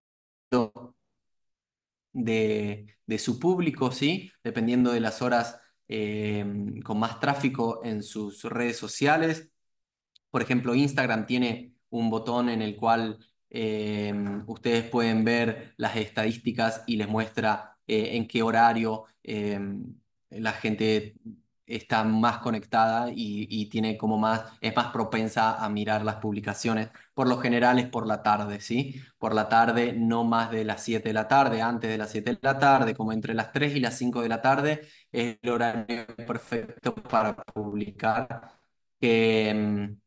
de, de su público, ¿sí? dependiendo de las horas Em, con más tráfico en sus redes sociales. Por ejemplo, Instagram tiene un botón en el cual em, ustedes pueden ver las estadísticas y les muestra eh, en qué horario em, la gente está más conectada y, tiene como más, es más propensa a mirar las publicaciones. Por lo general es por la tarde, ¿sí? Por la tarde, no más de las 7 de la tarde, antes de las 7 de la tarde, como entre las 3 y las 5 de la tarde, es el horario perfecto para publicar, que, mm,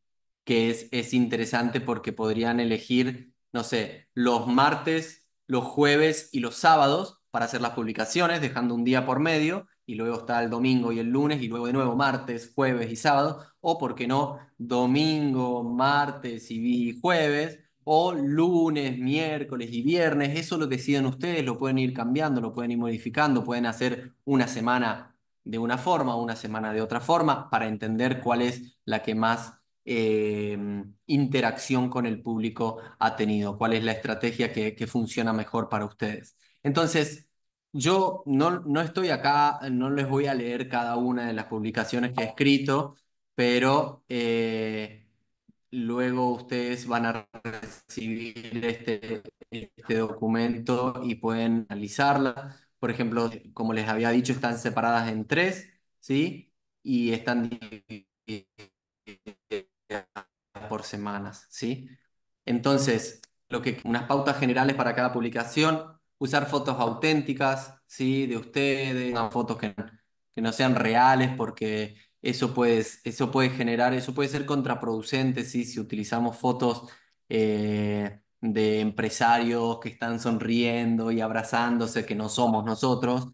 que es, es interesante porque podrían elegir, no sé, los martes, los jueves y los sábados para hacer las publicaciones, dejando un día por medio y luego está el domingo y el lunes, y luego de nuevo martes, jueves y sábado, o por qué no, domingo, martes y jueves, o lunes, miércoles y viernes, eso lo deciden ustedes, lo pueden ir cambiando, lo pueden ir modificando, pueden hacer una semana de una forma, una semana de otra forma, para entender cuál es la que más eh, interacción con el público ha tenido, cuál es la estrategia que funciona mejor para ustedes. Entonces, yo no, no estoy acá, no les voy a leer cada una de las publicaciones que he escrito, pero eh, luego ustedes van a recibir este, este documento y pueden analizarla. Por ejemplo, como les había dicho, están separadas en tres, ¿sí? Y están por semanas, ¿sí? Entonces, lo que, unas pautas generales para cada publicación, usar fotos auténticas, ¿sí? De ustedes, fotos que, que, no sean reales, porque eso puede, eso puede generar, eso puede ser contraproducente, ¿sí? Si utilizamos fotos eh, de empresarios que están sonriendo y abrazándose, que no somos nosotros,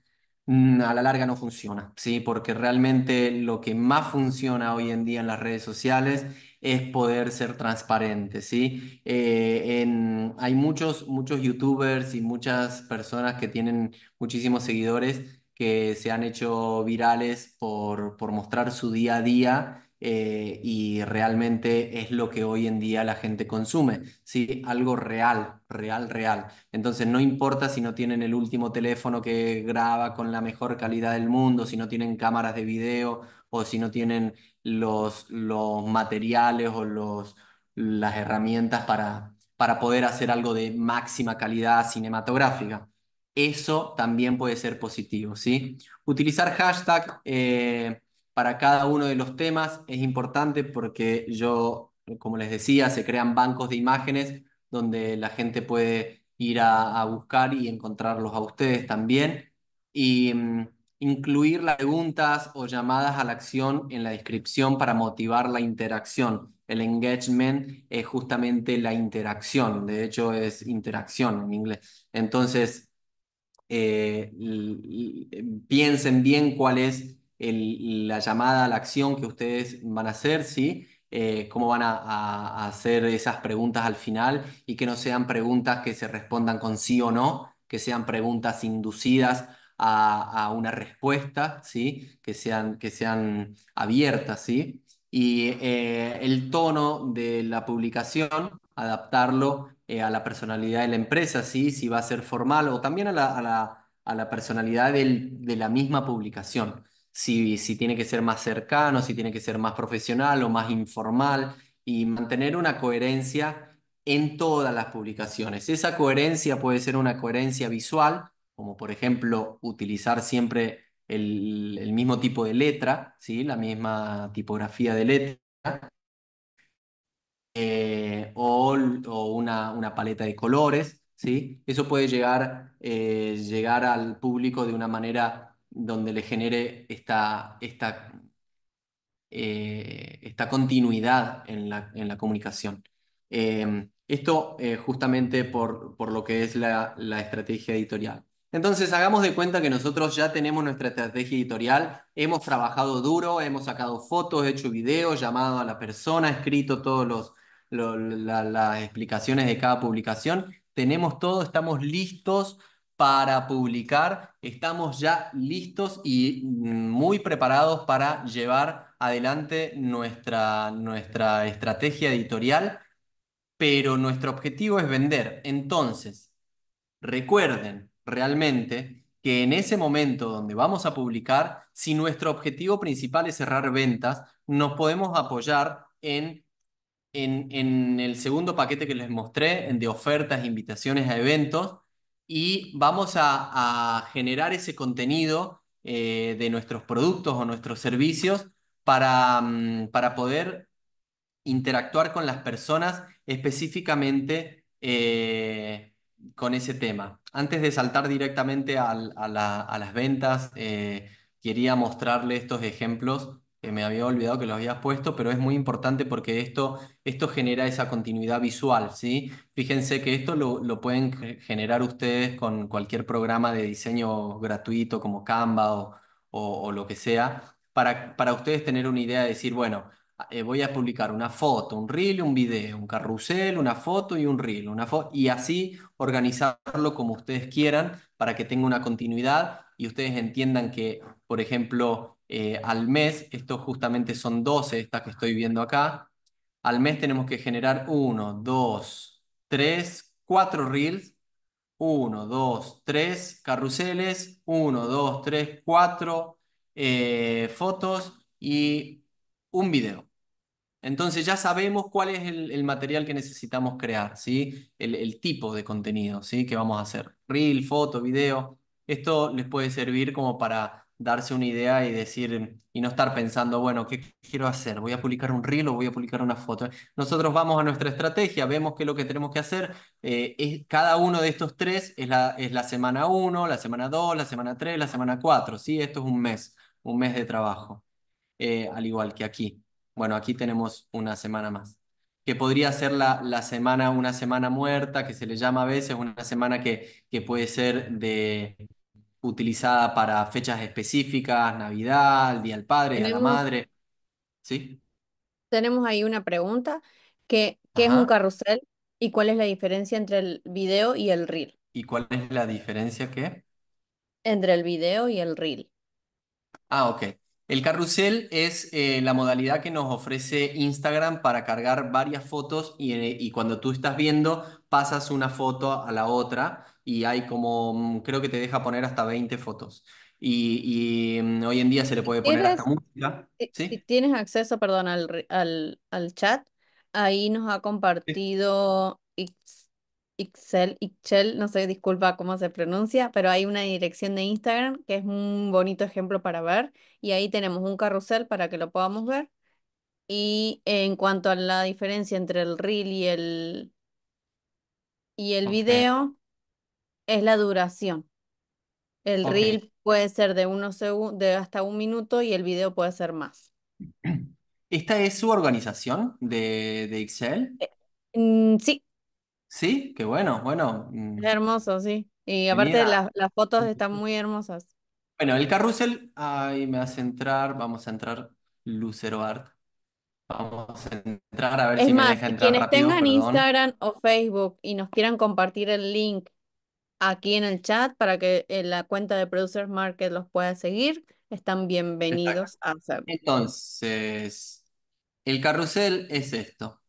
mm, a la larga no funciona, ¿sí? Porque realmente lo que más funciona hoy en día en las redes sociales es poder ser transparente, ¿sí? Eh, en, hay muchos, muchos youtubers y muchas personas que tienen muchísimos seguidores que se han hecho virales por, por mostrar su día a día eh, y realmente es lo que hoy en día la gente consume, ¿sí? Algo real, real, real. Entonces no importa si no tienen el último teléfono que graba con la mejor calidad del mundo, si no tienen cámaras de video o si no tienen los, los materiales o los, las herramientas para, para poder hacer algo de máxima calidad cinematográfica. Eso también puede ser positivo, ¿sí? Utilizar hashtag eh, para cada uno de los temas es importante porque yo, como les decía, se crean bancos de imágenes donde la gente puede ir a, a buscar y encontrarlos a ustedes también. Y mm, incluir las preguntas o llamadas a la acción en la descripción para motivar la interacción. El engagement es justamente la interacción, de hecho es interacción en inglés. Entonces, eh, piensen bien cuál es la llamada a la acción que ustedes van a hacer, ¿sí? Eh, cómo van a, hacer esas preguntas al final y que no sean preguntas que se respondan con sí o no, que sean preguntas inducidas a, una respuesta, ¿sí? que, sean, que sean abiertas. ¿sí? Y eh, el tono de la publicación, adaptarlo eh, a la personalidad de la empresa, ¿sí? si va a ser formal o también a la, personalidad de la misma publicación. Si, si tiene que ser más cercano, si tiene que ser más profesional o más informal, y mantener una coherencia en todas las publicaciones. Esa coherencia puede ser una coherencia visual, como por ejemplo utilizar siempre el, mismo tipo de letra, ¿sí? la misma tipografía de letra, eh, o, una, paleta de colores, ¿sí? Eso puede llegar, eh, llegar al público de una manera donde le genere esta, esta, eh, esta continuidad en la, comunicación. esto justamente por, lo que es la estrategia editorial. Entonces, hagamos de cuenta que nosotros ya tenemos nuestra estrategia editorial, hemos trabajado duro, hemos sacado fotos, hecho videos, llamado a la persona, escrito todas las explicaciones de cada publicación. Tenemos todo, estamos listos para publicar, estamos ya listos y mm, muy preparados para llevar adelante nuestra, nuestra estrategia editorial, pero nuestro objetivo es vender. Entonces, recuerden, realmente que en ese momento donde vamos a publicar, si nuestro objetivo principal es cerrar ventas, nos podemos apoyar en, en, el segundo paquete que les mostré, de ofertas, invitaciones a eventos, y vamos a, generar ese contenido eh, de nuestros productos o nuestros servicios para, mm, para poder interactuar con las personas específicamente. Eh, con ese tema. Antes de saltar directamente a, las ventas, eh, quería mostrarle estos ejemplos que me había olvidado que los había puesto, pero es muy importante porque esto, esto genera esa continuidad visual, ¿sí? Fíjense que esto lo, pueden generar ustedes con cualquier programa de diseño gratuito como Canva o, o lo que sea, para, para ustedes tener una idea de decir, bueno, eh, voy a publicar una foto, un reel, un video, un carrusel, una foto y un reel, una y así organizarlo como ustedes quieran para que tenga una continuidad y ustedes entiendan que, por ejemplo, eh, al mes, estos justamente son 12, estas que estoy viendo acá, al mes tenemos que generar 1, 2, 3, 4 reels, 1, 2, 3 carruseles, 1, 2, 3, 4 fotos y un video. Entonces ya sabemos cuál es el, material que necesitamos crear, ¿sí? El, tipo de contenido ¿sí? que vamos a hacer. Reel, foto, video. Esto les puede servir como para darse una idea y decir, y no estar pensando, bueno, ¿qué quiero hacer? ¿Voy a publicar un reel o voy a publicar una foto? Nosotros vamos a nuestra estrategia, vemos qué es lo que tenemos que hacer. Eh, es, cada uno de estos tres es la, es la semana 1, la semana 2, la semana 3, la semana 4, ¿sí? Esto es un mes, un mes de trabajo, eh, al igual que aquí bueno, aquí tenemos una semana más, que podría ser la, la semana, una semana muerta, que se le llama a veces, una semana que, que puede ser de, utilizada para fechas específicas, Navidad, Día del Padre, Día de la Madre. ¿Sí? Tenemos ahí una pregunta, que, ¿qué es un carrusel y cuál es la diferencia entre el video y el reel? ¿Y cuál es la diferencia qué? Entre el video y el reel. Ah, ok. El carrusel es eh, la modalidad que nos ofrece Instagram para cargar varias fotos eh, y, cuando tú estás viendo pasas una foto a la otra y hay como, mm, creo que te deja poner hasta 20 fotos. Y, mm, hoy en día se le puede poner hasta música. Eh, ¿sí? Si tienes acceso, perdón, al, chat, ahí nos ha compartido Excel no sé, disculpa cómo se pronuncia, pero hay una dirección de Instagram que es un bonito ejemplo para ver y ahí tenemos un carrusel para que lo podamos ver. Y en cuanto a la diferencia entre el reel y el, y el video, es la duración. El reel puede ser de, unos de hasta un minuto y el video puede ser más. ¿Esta es su organización de, de Excel? Eh, mm, sí, Sí, qué bueno, bueno. Mm. hermoso, sí. Y aparte las, fotos están muy hermosas. Bueno, el carrusel, ahí me hace entrar, vamos a entrar Lucero Art. Vamos a entrar a ver si me entrar quienes tengan Instagram o Facebook y nos quieran compartir el link aquí en el chat para que eh, la cuenta de Producers Market los pueda seguir, están bienvenidos a hacerlo. Entonces, el carrusel es esto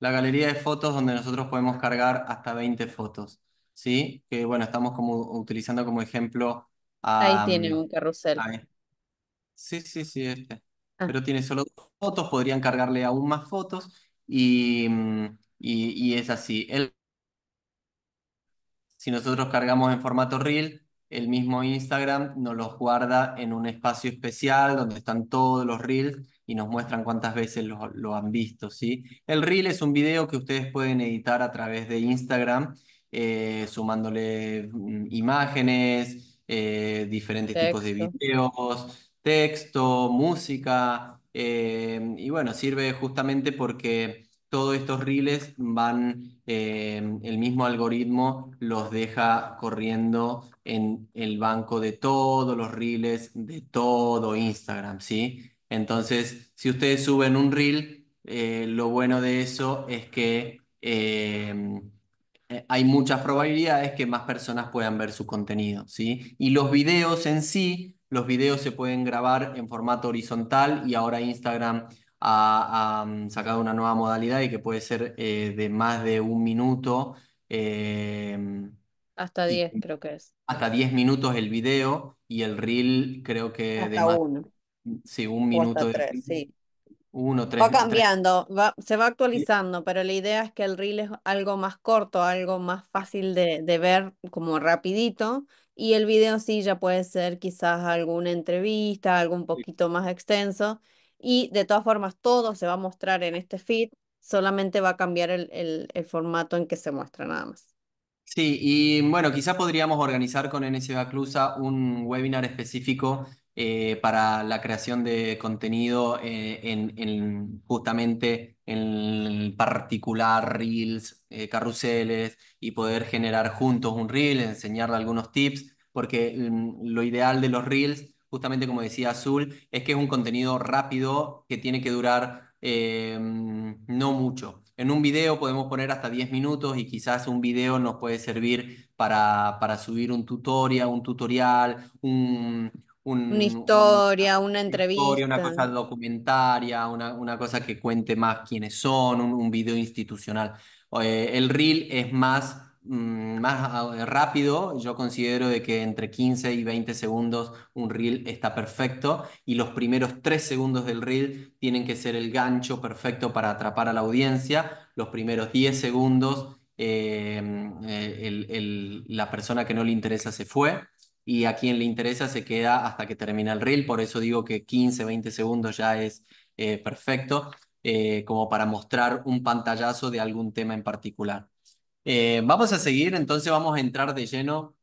la galería de fotos donde nosotros podemos cargar hasta 20 fotos, ¿sí? Que bueno, estamos como utilizando como ejemplo Ahí tiene un carrusel. Este. Sí, sí, sí, este. Ah. Pero tiene solo dos fotos, podrían cargarle aún más fotos mm, y, y, es así. El- si nosotros cargamos en formato Reel, el mismo Instagram nos los guarda en un espacio especial donde están todos los Reels y nos muestran cuántas veces lo, han visto, ¿sí? El reel es un video que ustedes pueden editar a través de Instagram, eh, sumándole mm, imágenes, eh, diferentes tipos de videos, texto, música, eh, y bueno, sirve justamente porque todos estos reels van, el mismo algoritmo los deja corriendo en el banco de todos los reels de todo Instagram, ¿sí? Entonces, si ustedes suben un reel, eh, lo bueno de eso es que eh, eh, hay muchas probabilidades que más personas puedan ver su contenido, ¿sí? Y los videos en sí, los videos se pueden grabar en formato horizontal y ahora Instagram ha, sacado una nueva modalidad y que puede ser de más de un minuto. hasta 10 creo que es. Hasta 10 minutos el video y el reel creo que... Hasta de uno. Sí, un minuto. sí. Uno, tres, va cambiando, se va actualizando, pero la idea es que el reel es algo más corto, algo más fácil de, ver, como rapidito, y el video sí ya puede ser quizás alguna entrevista, algo un poquito más extenso, y de todas formas todo se va a mostrar en este feed, solamente va a cambiar el, formato en que se muestra nada más. Sí, y bueno, quizás podríamos organizar con NSBA Clusa un webinar específico eh, para la creación de contenido eh, en, justamente en particular reels, eh, carruseles y poder generar juntos un reel, enseñarle algunos tips, porque mm, lo ideal de los reels, justamente como decía Azul, es que es un contenido rápido que tiene que durar mm, no mucho. En un video podemos poner hasta 10 minutos y quizás un video nos puede servir para, para subir un tutorial, un tutorial, un, una historia, una, entrevista. una cosa documentaria, una, cosa que cuente más quiénes son, un, video institucional. Eh, el reel es más, mm, más ah, rápido, yo considero de que entre 15 y 20 segundos un reel está perfecto y los primeros 3 segundos del reel tienen que ser el gancho perfecto para atrapar a la audiencia, los primeros 10 segundos eh, mm, eh, la persona que no le interesa se fue y a quien le interesa se queda hasta que termina el reel, por eso digo que 15, 20 segundos ya es eh, perfecto, eh, como para mostrar un pantallazo de algún tema en particular. Eh, vamos a seguir, entonces vamos a entrar de lleno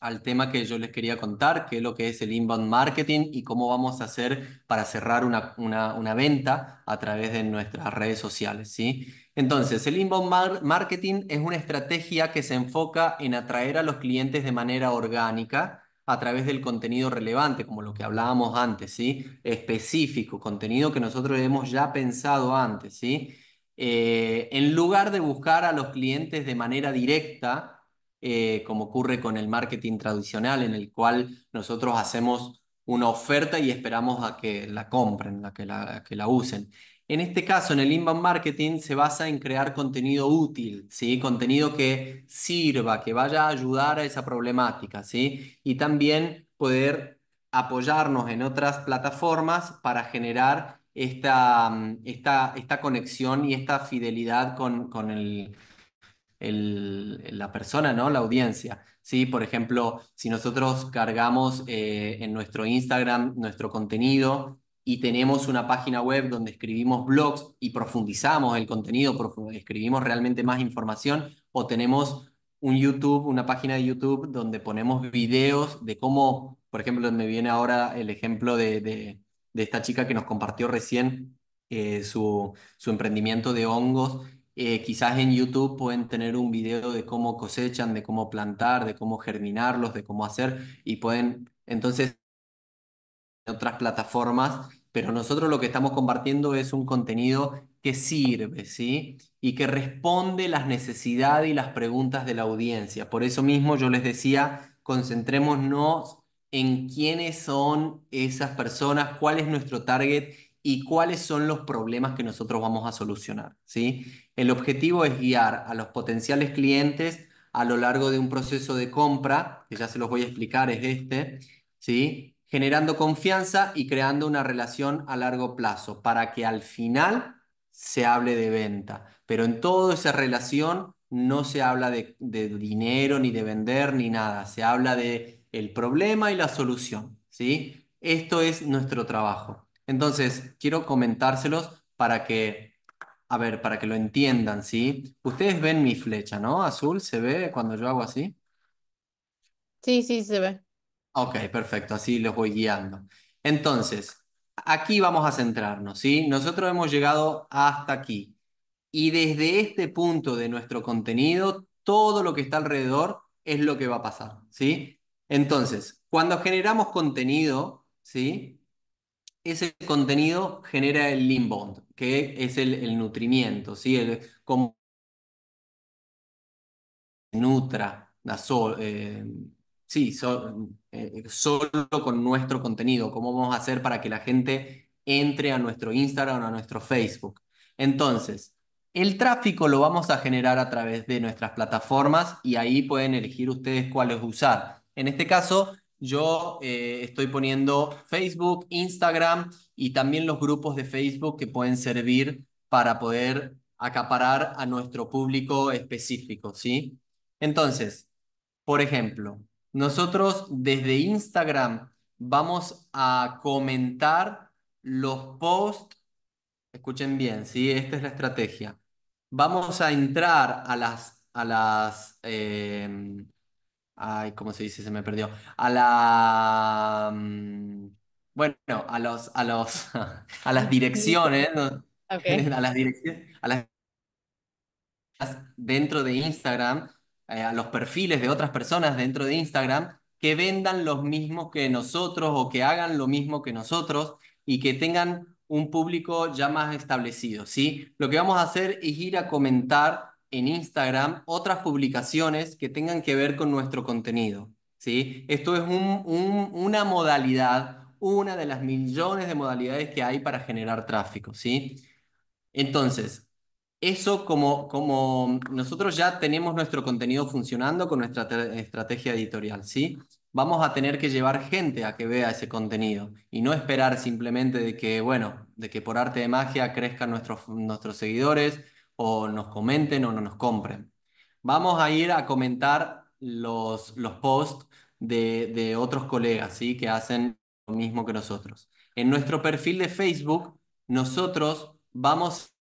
al tema que yo les quería contar, que es lo que es el inbound marketing y cómo vamos a hacer para cerrar una, una, una venta a través de nuestras redes sociales, ¿sí? Entonces, el inbound marketing es una estrategia que se enfoca en atraer a los clientes de manera orgánica a través del contenido relevante, como lo que hablábamos antes, ¿sí? Específico, contenido que nosotros hemos ya pensado antes, ¿sí? Eh, en lugar de buscar a los clientes de manera directa, eh, como ocurre con el marketing tradicional, en el cual nosotros hacemos una oferta y esperamos a que la compren, a que la usen. En este caso, en el inbound marketing se basa en crear contenido útil, ¿sí? contenido que sirva, que vaya a ayudar a esa problemática, ¿sí? y también poder apoyarnos en otras plataformas para generar esta, mm, esta, esta conexión y esta fidelidad con, con la persona, ¿no? la audiencia. ¿sí? Por ejemplo, si nosotros cargamos eh, en nuestro Instagram nuestro contenido y tenemos una página web donde escribimos blogs y profundizamos el contenido, escribimos realmente más información, o tenemos un YouTube, una página de YouTube donde ponemos videos de cómo, por ejemplo, me viene ahora el ejemplo de, de, esta chica que nos compartió recién eh, su, su, emprendimiento de hongos. Eh, quizás en YouTube pueden tener un video de cómo cosechan, de cómo plantar, de cómo germinarlos, de cómo hacer, y pueden entonces otras plataformas, pero nosotros lo que estamos compartiendo es un contenido que sirve, ¿sí? Y que responde las necesidades y las preguntas de la audiencia. Por eso mismo yo les decía, concentrémonos en quiénes son esas personas, cuál es nuestro target y cuáles son los problemas que nosotros vamos a solucionar, ¿sí? El objetivo es guiar a los potenciales clientes a lo largo de un proceso de compra, que ya se los voy a explicar, es este, ¿sí? generando confianza y creando una relación a largo plazo para que al final se hable de venta. Pero en toda esa relación no se habla de, dinero, ni de vender, ni nada. Se habla de el problema y la solución. ¿sí? Esto es nuestro trabajo. Entonces, quiero comentárselos para que, a ver, para que lo entiendan, ¿sí? Ustedes ven mi flecha, ¿no? Azul, ¿se ve cuando yo hago así? Sí, sí, se ve. Ok, perfecto, así los voy guiando. Entonces, aquí vamos a centrarnos, ¿sí? Nosotros hemos llegado hasta aquí y desde este punto de nuestro contenido, todo lo que está alrededor es lo que va a pasar, ¿sí? Entonces, cuando generamos contenido, ¿sí? Ese contenido genera el inbound, que es el, nutrimiento, ¿sí? El, como nutra, la sol, eh, sí, eh, eh, solo con nuestro contenido, cómo vamos a hacer para que la gente entre a nuestro Instagram o a nuestro Facebook. Entonces, el tráfico lo vamos a generar a través de nuestras plataformas y ahí pueden elegir ustedes cuáles usar. En este caso, yo eh, estoy poniendo Facebook, Instagram y también los grupos de Facebook que pueden servir para poder acaparar a nuestro público específico, ¿sí? Entonces, por ejemplo, nosotros desde Instagram vamos a comentar los posts. Escuchen bien, ¿sí? Esta es la estrategia. Vamos a entrar a las, a las, em, ay, ¿cómo se dice? Se me perdió. A la, mm, bueno, a los, a los, a las direcciones, a las direcciones, a las dentro de Instagram eh, a los perfiles de otras personas dentro de Instagram que vendan los mismos que nosotros o que hagan lo mismo que nosotros y que tengan un público ya más establecido, ¿sí? Lo que vamos a hacer es ir a comentar en Instagram otras publicaciones que tengan que ver con nuestro contenido, ¿sí? Esto es una modalidad, una de las millones de modalidades que hay para generar tráfico, ¿sí? Entonces, eso como, como nosotros ya tenemos nuestro contenido funcionando con nuestra estrategia editorial, ¿sí? Vamos a tener que llevar gente a que vea ese contenido y no esperar simplemente de que, bueno, de que por arte de magia crezcan nuestros, nuestros seguidores o nos comenten o no nos compren. Vamos a ir a comentar los, los posts de, de otros colegas, ¿sí? Que hacen lo mismo que nosotros. En nuestro perfil de Facebook, nosotros vamos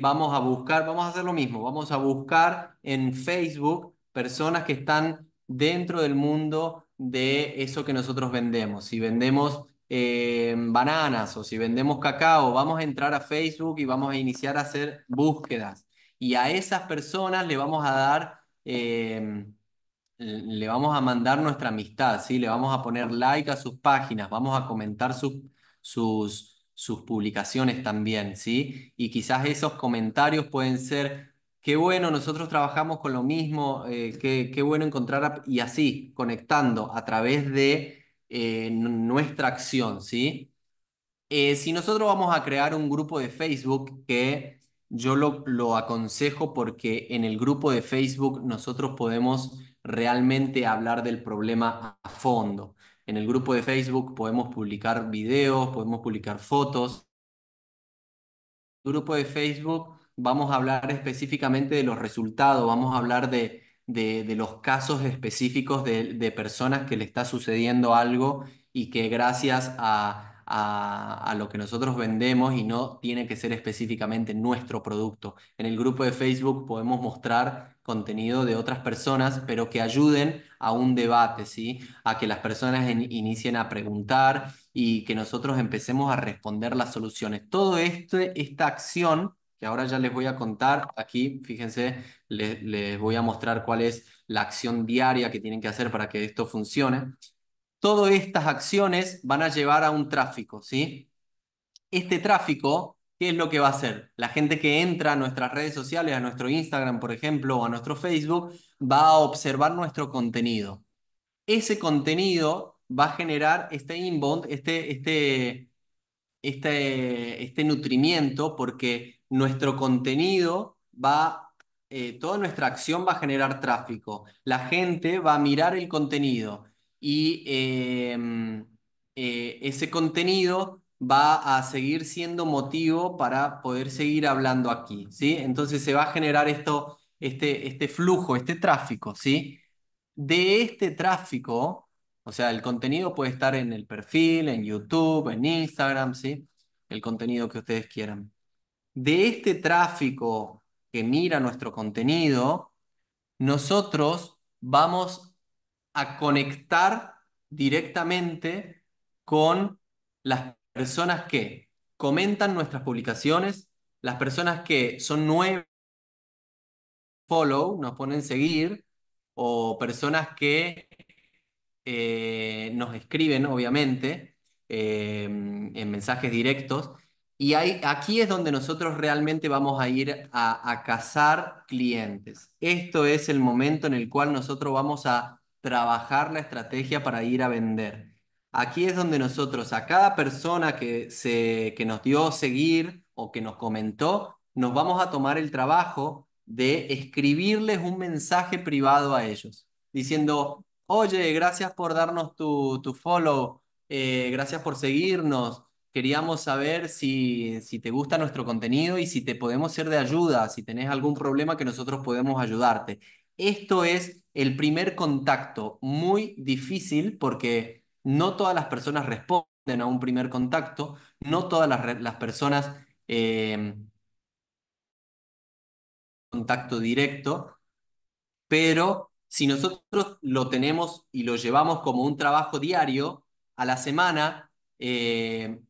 Vamos a buscar, vamos a hacer lo mismo, vamos a buscar en Facebook personas que están dentro del mundo de eso que nosotros vendemos. Si vendemos eh, bananas o si vendemos cacao, vamos a entrar a Facebook y vamos a iniciar a hacer búsquedas. Y a esas personas le vamos a dar, eh, le vamos a mandar nuestra amistad, ¿sí? le vamos a poner like a sus páginas, vamos a comentar sus sus publicaciones también, ¿sí? Y quizás esos comentarios pueden ser, qué bueno, nosotros trabajamos con lo mismo, eh, qué, bueno encontrar, y así, conectando a través de eh, nuestra acción, ¿sí? Eh, si nosotros vamos a crear un grupo de Facebook que yo lo aconsejo porque en el grupo de Facebook nosotros podemos realmente hablar del problema a fondo. En el grupo de Facebook podemos publicar videos, podemos publicar fotos. En el grupo de Facebook vamos a hablar específicamente de los resultados, vamos a hablar de, de, de los casos específicos de, de personas que le está sucediendo algo y que gracias a a, lo que nosotros vendemos y no tiene que ser específicamente nuestro producto. En el grupo de Facebook podemos mostrar contenido de otras personas, pero que ayuden a un debate, ¿sí? A que las personas inicien a preguntar y que nosotros empecemos a responder las soluciones. Todo esto, esta acción que ahora ya les voy a contar, aquí, fíjense, les voy a mostrar cuál es la acción diaria que tienen que hacer para que esto funcione todas estas acciones van a llevar a un tráfico, ¿sí? Este tráfico, ¿qué es lo que va a hacer? La gente que entra a nuestras redes sociales, a nuestro Instagram, por ejemplo, o a nuestro Facebook, va a observar nuestro contenido. Ese contenido va a generar este inbound, este, este, este, este nutrimiento, porque nuestro contenido va eh, toda nuestra acción va a generar tráfico. La gente va a mirar el contenido y em, eh, ese contenido va a seguir siendo motivo para poder seguir hablando aquí, ¿sí? Entonces se va a generar esto, este, este flujo, este tráfico, ¿sí? De este tráfico, o sea, el contenido puede estar en el perfil, en YouTube, en Instagram, ¿sí? El contenido que ustedes quieran. De este tráfico que mira nuestro contenido, nosotros vamos a conectar directamente con las personas que comentan nuestras publicaciones, las personas que son nuevas, follow, nos ponen seguir, o personas que eh, nos escriben, obviamente, eh, en mensajes directos. Y aquí es donde nosotros realmente vamos a ir a cazar clientes. Esto es el momento en el cual nosotros vamos a trabajar la estrategia para ir a vender. Aquí es donde nosotros a cada persona que, se, nos dio seguir o que nos comentó, nos vamos a tomar el trabajo de escribirles un mensaje privado a ellos, diciendo, oye, gracias por darnos tu, follow, eh, gracias por seguirnos, queríamos saber si, si te gusta nuestro contenido y si te podemos ser de ayuda, si tenés algún problema que nosotros podemos ayudarte. Esto es el primer contacto, muy difícil porque no todas las personas responden a un primer contacto, no todas las, personas eh, contacto directo, pero si nosotros lo tenemos y lo llevamos como un trabajo diario, a la semana, eh,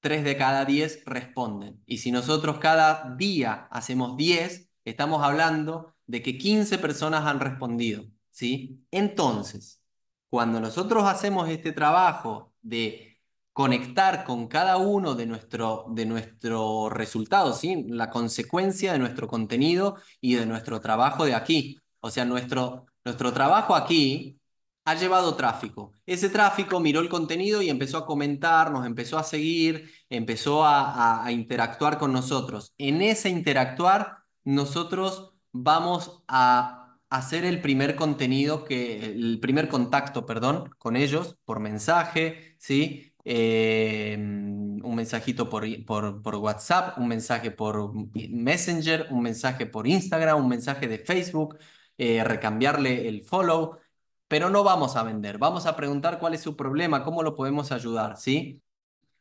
tres de cada diez responden. Y si nosotros cada día hacemos diez estamos hablando de que 15 personas han respondido. ¿sí? Entonces, cuando nosotros hacemos este trabajo de conectar con cada uno de nuestro, de nuestro resultado, ¿sí? la consecuencia de nuestro contenido y de nuestro trabajo de aquí. O sea, nuestro, nuestro trabajo aquí ha llevado tráfico. Ese tráfico miró el contenido y empezó a comentar, nos empezó a seguir, empezó a, a interactuar con nosotros. En ese interactuar, nosotros vamos a hacer el primer contenido que, el primer contacto, perdón, con ellos por mensaje, ¿sí? Eh, un mensajito por, WhatsApp, un mensaje por Messenger, un mensaje por Instagram, un mensaje de Facebook, eh, recambiarle el follow, pero no vamos a vender, vamos a preguntar cuál es su problema, cómo lo podemos ayudar, ¿sí?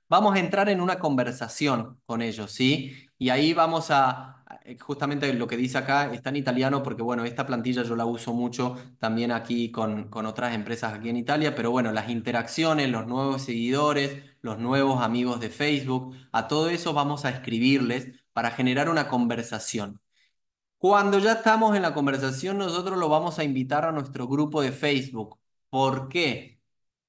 Vamos a entrar en una conversación con ellos, ¿sí? Y ahí vamos a, eh, justamente lo que dice acá está en italiano porque, bueno, esta plantilla yo la uso mucho también aquí con, con otras empresas aquí en Italia, pero bueno, las interacciones, los nuevos seguidores, los nuevos amigos de Facebook, a todo eso vamos a escribirles para generar una conversación. Cuando ya estamos en la conversación, nosotros lo vamos a invitar a nuestro grupo de Facebook. ¿Por qué?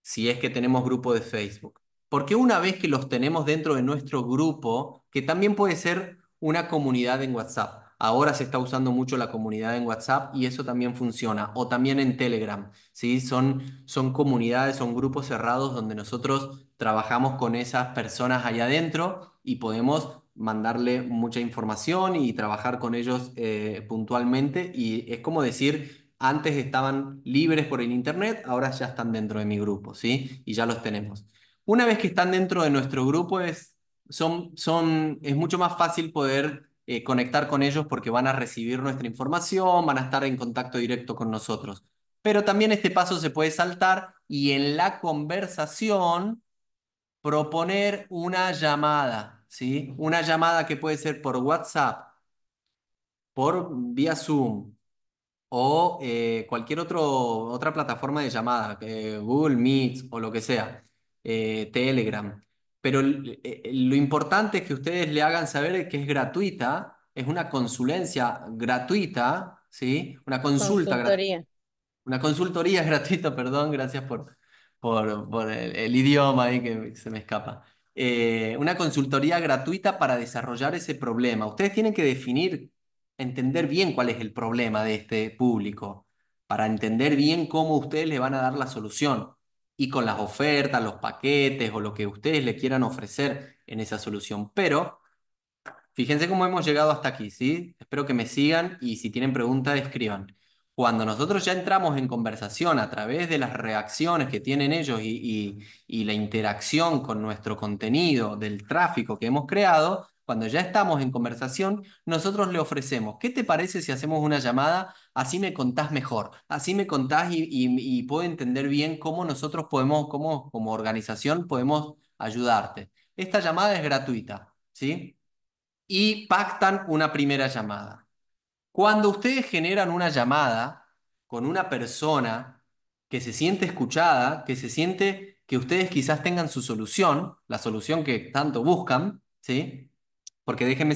Si es que tenemos grupo de Facebook. Porque una vez que los tenemos dentro de nuestro grupo, que también puede ser una comunidad en WhatsApp. Ahora se está usando mucho la comunidad en WhatsApp y eso también funciona. O también en Telegram. ¿sí? Son, son comunidades, son grupos cerrados donde nosotros trabajamos con esas personas allá adentro y podemos mandarle mucha información y trabajar con ellos eh, puntualmente. Y es como decir, antes estaban libres por el Internet, ahora ya están dentro de mi grupo, ¿sí? Y ya los tenemos. Una vez que están dentro de nuestro grupo es son, es mucho más fácil poder eh, conectar con ellos porque van a recibir nuestra información, van a estar en contacto directo con nosotros. Pero también este paso se puede saltar y en la conversación proponer una llamada, ¿sí? Una llamada que puede ser por WhatsApp, por vía Zoom o eh, cualquier otro, otra plataforma de llamada, eh, Google Meet o lo que sea, Telegram pero eh, eh, lo importante es que ustedes le hagan saber que es gratuita, es una consulencia gratuita, ¿sí? Una consulta Una consultoría gratuita, perdón, gracias por, por, el, idioma ahí que se me escapa. Eh, una consultoría gratuita para desarrollar ese problema. Ustedes tienen que definir, entender bien cuál es el problema de este público, para entender bien cómo ustedes le van a dar la solución y con las ofertas, los paquetes o lo que ustedes le quieran ofrecer en esa solución. Pero fíjense cómo hemos llegado hasta aquí, ¿sí? Espero que me sigan y si tienen preguntas, escriban. Cuando nosotros ya entramos en conversación a través de las reacciones que tienen ellos y, y la interacción con nuestro contenido, del tráfico que hemos creado, cuando ya estamos en conversación, nosotros le ofrecemos, ¿qué te parece si hacemos una llamada? Así me contás mejor, así me contás y, puedo entender bien cómo nosotros podemos, cómo como organización podemos ayudarte. Esta llamada es gratuita, ¿sí? Y pactan una primera llamada. Cuando ustedes generan una llamada con una persona que se siente escuchada, que se siente que ustedes quizás tengan su solución, la solución que tanto buscan, ¿sí? Porque déjenme,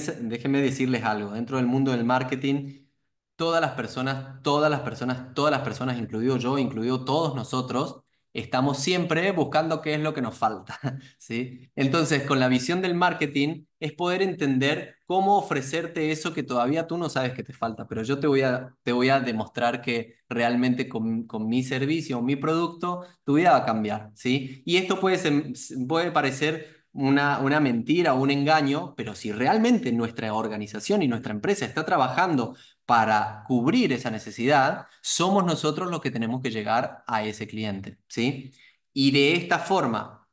decirles algo, dentro del mundo del marketing, todas las personas, todas las personas, todas las personas, incluido yo, incluido todos nosotros, estamos siempre buscando qué es lo que nos falta, ¿sí? Entonces, con la visión del marketing es poder entender cómo ofrecerte eso que todavía tú no sabes que te falta, pero yo te voy a, te voy a demostrar que realmente con, mi servicio mi producto, tu vida va a cambiar, ¿sí? Y esto puede, puede parecer una, mentira o un engaño, pero si realmente nuestra organización y nuestra empresa está trabajando para cubrir esa necesidad, somos nosotros los que tenemos que llegar a ese cliente, ¿sí? Y de esta forma,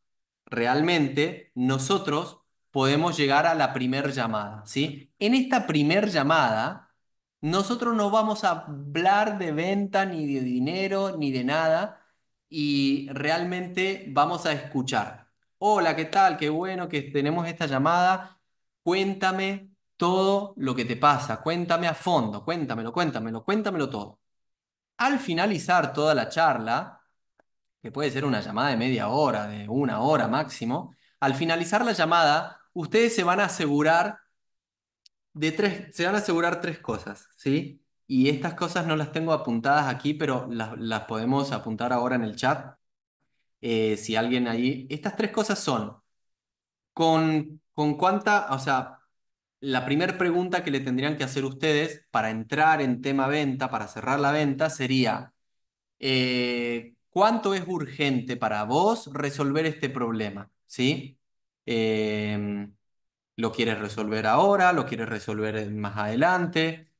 realmente nosotros podemos llegar a la primer llamada, ¿sí? En esta primer llamada, nosotros no vamos a hablar de venta, ni de dinero, ni de nada, y realmente vamos a escuchar, Hola, ¿qué tal? Qué bueno que tenemos esta llamada. Cuéntame todo lo que te pasa. Cuéntame a fondo. Cuéntamelo, cuéntamelo, cuéntamelo todo. Al finalizar toda la charla, que puede ser una llamada de media hora, de una hora máximo, al finalizar la llamada, ustedes se van a asegurar de tres, se van a asegurar tres cosas, ¿sí? Y estas cosas no las tengo apuntadas aquí, pero las podemos apuntar ahora en el chat. Eh, si alguien ahí... Estas tres cosas son, con, con cuánta, o sea, la primera pregunta que le tendrían que hacer ustedes para entrar en tema venta, para cerrar la venta, sería, eh, ¿cuánto es urgente para vos resolver este problema? ¿Sí? Eh, ¿Lo quieres resolver ahora? ¿Lo quieres resolver más adelante?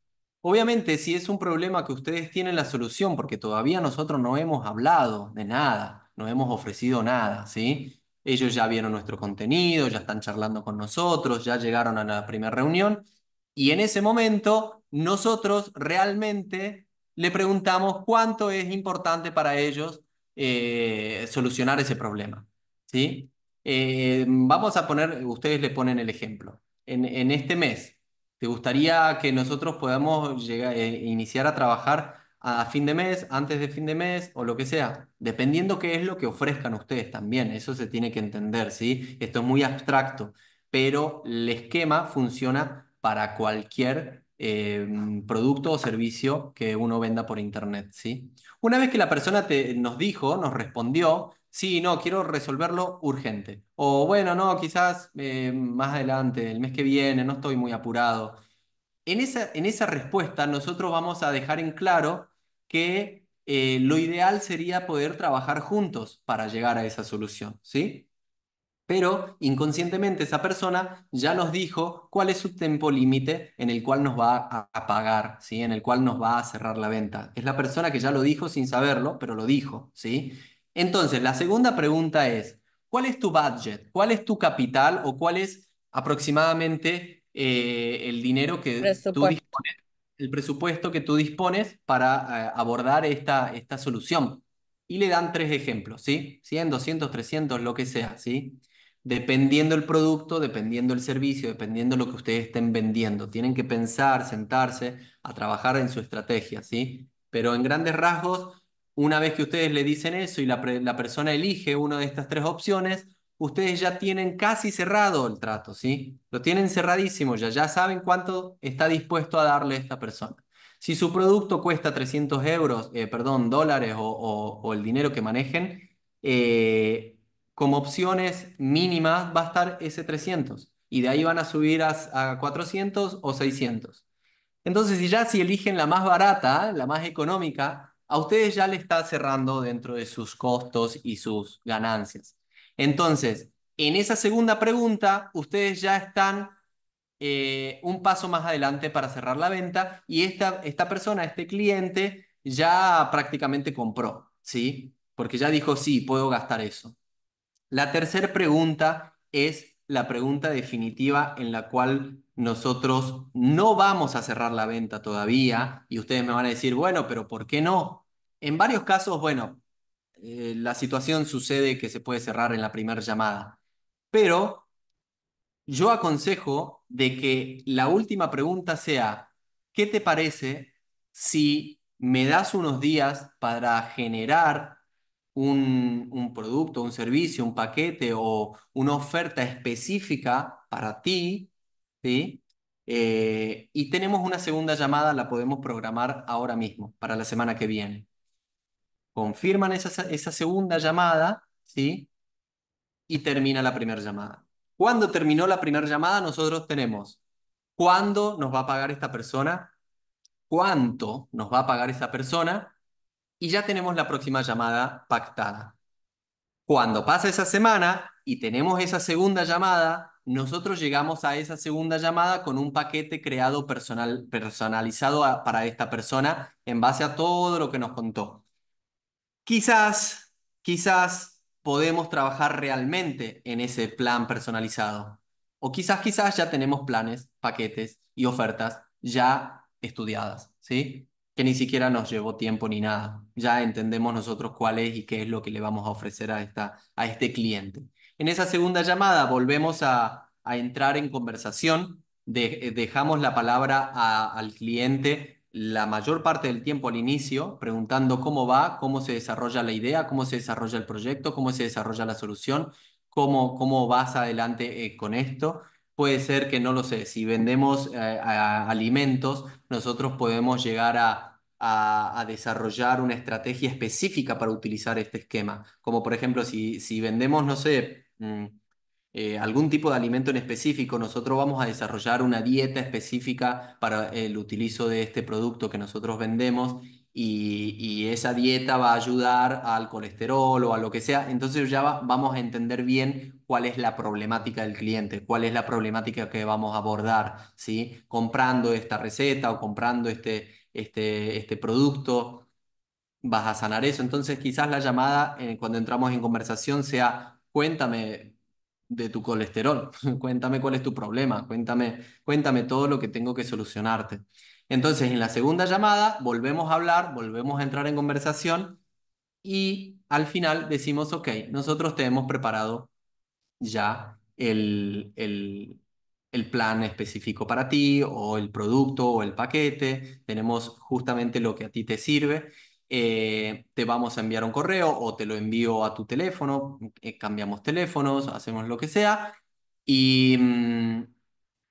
Obviamente, si es un problema que ustedes tienen la solución, porque todavía nosotros no hemos hablado de nada, no hemos ofrecido nada, ¿sí? Ellos ya vieron nuestro contenido, ya están charlando con nosotros, ya llegaron a la primera reunión y en ese momento nosotros realmente le preguntamos cuánto es importante para ellos eh, solucionar ese problema, ¿sí? Eh, vamos a poner, ustedes le ponen el ejemplo. En, este mes, ¿te gustaría que nosotros podamos llegar, eh, iniciar a trabajar a fin de mes, antes de fin de mes o lo que sea, dependiendo qué es lo que ofrezcan ustedes también, eso se tiene que entender, ¿sí? Esto es muy abstracto, pero el esquema funciona para cualquier em, producto o servicio que uno venda por internet, ¿sí? Una vez que la persona te, nos dijo, nos respondió, sí, no, quiero resolverlo urgente, o bueno, no, quizás em, más adelante, el mes que viene, no estoy muy apurado. En esa, en esa, respuesta nosotros vamos a dejar en claro que eh, lo ideal sería poder trabajar juntos para llegar a esa solución, ¿sí? Pero inconscientemente esa persona ya nos dijo cuál es su tiempo límite en el cual nos va a, pagar, ¿sí? En el cual nos va a cerrar la venta. Es la persona que ya lo dijo sin saberlo, pero lo dijo, ¿sí? Entonces, la segunda pregunta es, ¿cuál es tu budget? ¿Cuál es tu capital o cuál es aproximadamente eh, el dinero que tú dispones el presupuesto que tú dispones para eh, abordar esta, esta solución. Y le dan tres ejemplos, ¿sí? 100, 200, 300, lo que sea, ¿sí? Dependiendo el producto, dependiendo el servicio, dependiendo lo que ustedes estén vendiendo. Tienen que pensar, sentarse, a trabajar en su estrategia, ¿sí? Pero en grandes rasgos, una vez que ustedes le dicen eso y la, la persona elige una de estas tres opciones, ustedes ya tienen casi cerrado el trato, ¿sí? Lo tienen cerradísimo ya, ya saben cuánto está dispuesto a darle esta persona. Si su producto cuesta 300 euros, eh, perdón, dólares o, el dinero que manejen, eh, como opciones mínimas va a estar ese 300 y de ahí van a subir a, a 400 o 600. Entonces, si ya si eligen la más barata, la más económica, a ustedes ya le está cerrando dentro de sus costos y sus ganancias. Entonces, en esa segunda pregunta, ustedes ya están eh, un paso más adelante para cerrar la venta y esta, esta persona, este cliente, ya prácticamente compró, ¿sí? Porque ya dijo, sí, puedo gastar eso. La tercera pregunta es la pregunta definitiva en la cual nosotros no vamos a cerrar la venta todavía y ustedes me van a decir, bueno, pero ¿por qué no? En varios casos, bueno, eh, la situación sucede que se puede cerrar en la primera llamada. Pero yo aconsejo de que la última pregunta sea, ¿qué te parece si me das unos días para generar un, producto, un servicio, un paquete o una oferta específica para ti? Eh, y tenemos una segunda llamada, la podemos programar ahora mismo, para la semana que viene confirman esa, segunda llamada, ¿sí? Y termina la primera llamada. Cuando terminó la primera llamada, nosotros tenemos cuándo nos va a pagar esta persona, cuánto nos va a pagar esa persona, y ya tenemos la próxima llamada pactada. Cuando pasa esa semana y tenemos esa segunda llamada, nosotros llegamos a esa segunda llamada con un paquete creado personal, personalizado para esta persona en base a todo lo que nos contó. Quizás, quizás podemos trabajar realmente en ese plan personalizado. O quizás, quizás ya tenemos planes, paquetes y ofertas ya estudiadas, ¿sí? Que ni siquiera nos llevó tiempo ni nada. Ya entendemos nosotros cuál es y qué es lo que le vamos a ofrecer a, esta, a este cliente. En esa segunda llamada volvemos a, entrar en conversación, eh, dejamos la palabra al cliente la mayor parte del tiempo al inicio preguntando cómo va, cómo se desarrolla la idea, cómo se desarrolla el proyecto, cómo se desarrolla la solución, cómo, cómo vas adelante eh, con esto. Puede ser que, no lo sé, si vendemos eh, alimentos, nosotros podemos llegar a, a, desarrollar una estrategia específica para utilizar este esquema. Como por ejemplo, si, si vendemos, no sé, mm, eh, algún tipo de alimento en específico, nosotros vamos a desarrollar una dieta específica para el utilizo de este producto que nosotros vendemos y, esa dieta va a ayudar al colesterol o a lo que sea. Entonces ya vamos a entender bien cuál es la problemática del cliente, cuál es la problemática que vamos a abordar, ¿sí? Comprando esta receta o comprando este, este, este producto vas a sanar eso. Entonces quizás la llamada eh, cuando entramos en conversación sea, cuéntame de tu colesterol, cuéntame cuál es tu problema, cuéntame, cuéntame todo lo que tengo que solucionarte. Entonces, en la segunda llamada volvemos a hablar, volvemos a entrar en conversación y al final decimos, ok, nosotros te hemos preparado ya el, el plan específico para ti o el producto o el paquete, tenemos justamente lo que a ti te sirve eh, te vamos a enviar un correo o te lo envío a tu teléfono, eh, cambiamos teléfonos, hacemos lo que sea y mm,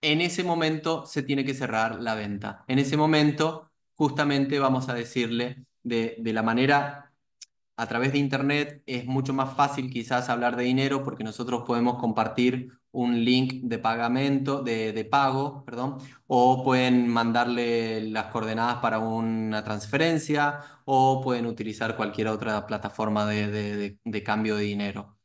en ese momento se tiene que cerrar la venta. En ese momento justamente vamos a decirle de, de la manera... A través de Internet es mucho más fácil quizás hablar de dinero porque nosotros podemos compartir un link de pagamento, de, pago, perdón, o pueden mandarle las coordenadas para una transferencia, o pueden utilizar cualquier otra plataforma de, de cambio de dinero.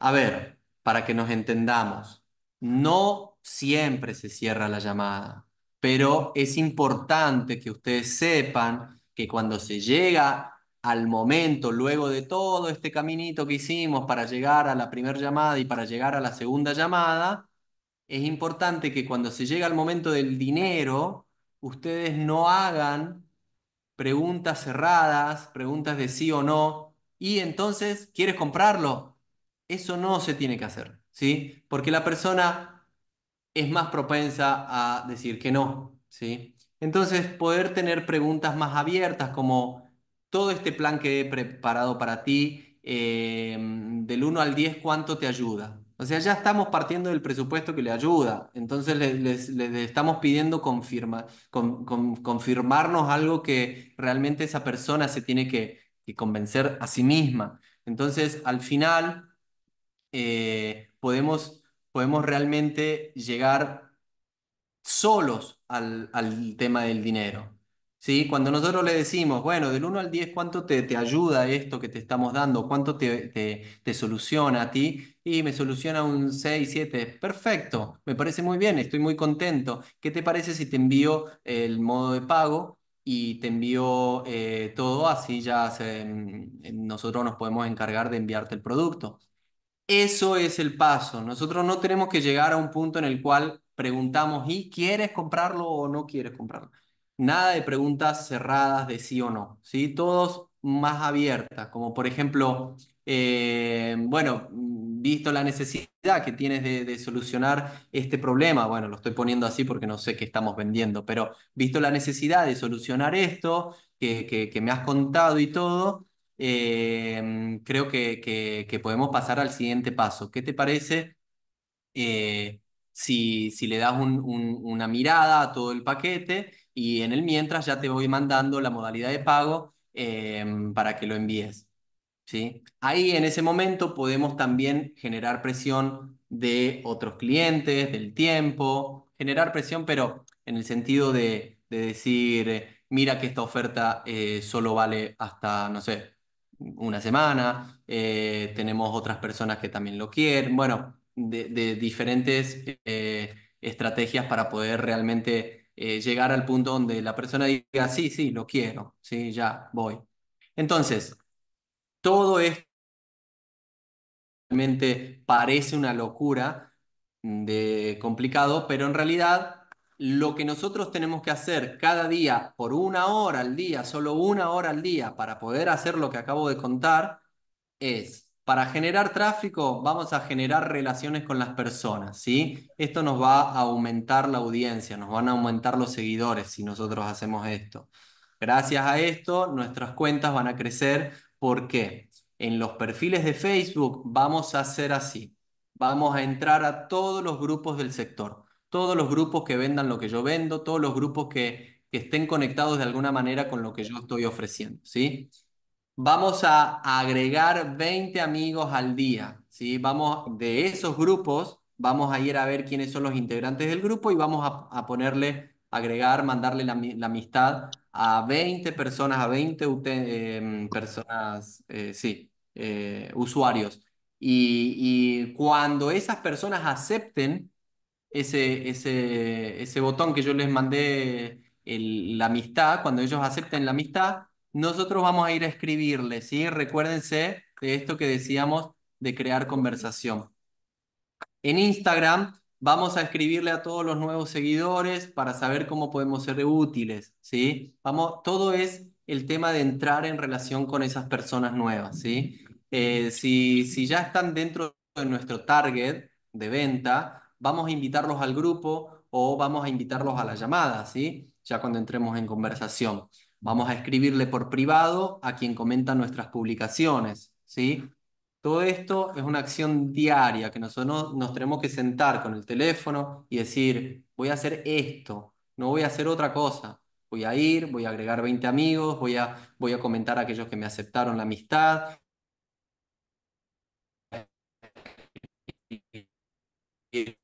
A ver, para que nos entendamos, no siempre se cierra la llamada, pero es importante que ustedes sepan que cuando se llega al momento, luego de todo este caminito que hicimos para llegar a la primera llamada y para llegar a la segunda llamada, es importante que cuando se llega al momento del dinero, ustedes no hagan preguntas cerradas, preguntas de sí o no, y entonces, ¿quieres comprarlo? Eso no se tiene que hacer, ¿sí? Porque la persona es más propensa a decir que no, ¿sí? Entonces, poder tener preguntas más abiertas como todo este plan que he preparado para ti, eh, del 1 al 10, ¿cuánto te ayuda? O sea, ya estamos partiendo del presupuesto que le ayuda. Entonces le, les, estamos pidiendo confirmarnos algo que realmente esa persona se tiene que, convencer a sí misma. Entonces, al final, eh, podemos, realmente llegar solos al tema del dinero. ¿sí? Cuando nosotros le decimos, bueno, del 1 al 10, ¿cuánto te, te ayuda esto que te estamos dando? ¿Cuánto te, te, soluciona a ti? Y me soluciona un 6, 7. Perfecto, me parece muy bien, estoy muy contento. ¿Qué te parece si te envío el modo de pago? Y te envío eh, todo, así ya nosotros nos podemos encargar de enviarte el producto. Eso es el paso. Nosotros no tenemos que llegar a un punto en el cual preguntamos, ¿y quieres comprarlo o no quieres comprarlo? Nada de preguntas cerradas de sí o no, ¿sí? Todos más abiertas, como por ejemplo, eh, bueno, visto la necesidad que tienes de, solucionar este problema, bueno, lo estoy poniendo así porque no sé qué estamos vendiendo, pero visto la necesidad de solucionar esto que, me has contado y todo, eh, creo que, podemos pasar al siguiente paso. ¿Qué te parece eh, si, le das una mirada a todo el paquete? y en el mientras ya te voy mandando la modalidad de pago em, para que lo envíes. ¿sí? Ahí en ese momento podemos también generar presión de otros clientes, del tiempo, generar presión, pero en el sentido de, decir, mira que esta oferta eh, solo vale hasta, no sé, una semana, eh, tenemos otras personas que también lo quieren, bueno, de diferentes eh, estrategias para poder realmente eh, llegar al punto donde la persona diga, sí, sí, lo quiero, sí, ya voy. Entonces, todo esto realmente parece una locura de complicado, pero en realidad lo que nosotros tenemos que hacer cada día por una hora al día, solo una hora al día, para poder hacer lo que acabo de contar, es para generar tráfico vamos a generar relaciones con las personas, ¿sí? Esto nos va a aumentar la audiencia, nos van a aumentar los seguidores si nosotros hacemos esto. Gracias a esto nuestras cuentas van a crecer. ¿Por qué? En los perfiles de Facebook vamos a hacer así. Vamos a entrar a todos los grupos del sector, todos los grupos que vendan lo que yo vendo, todos los grupos que, que estén conectados de alguna manera con lo que yo estoy ofreciendo, ¿sí? vamos a agregar 20 amigos al día, ¿sí? Vamos de esos grupos, vamos a ir a ver quiénes son los integrantes del grupo y vamos a, ponerle, agregar, mandarle la, amistad a 20 personas, a 20 em, personas, eh, sí, eh, usuarios. Y, cuando esas personas acepten ese, ese, ese botón que yo les mandé, la amistad, cuando ellos acepten la amistad, nosotros vamos a ir a escribirle, ¿sí? Recuérdense de esto que decíamos de crear conversación. En Instagram vamos a escribirle a todos los nuevos seguidores para saber cómo podemos ser útiles, ¿sí? Vamos, todo es el tema de entrar en relación con esas personas nuevas, ¿sí? Eh, si, si ya están dentro de nuestro target de venta, vamos a invitarlos al grupo o vamos a invitarlos a la llamada, ¿sí? Ya cuando entremos en conversación. Vamos a escribirle por privado a quien comenta nuestras publicaciones, ¿sí? Todo esto es una acción diaria que nosotros nos tenemos que sentar con el teléfono y decir, voy a hacer esto, no voy a hacer otra cosa. Voy a ir, voy a agregar 20 amigos, voy a, voy a comentar a aquellos que me aceptaron la amistad,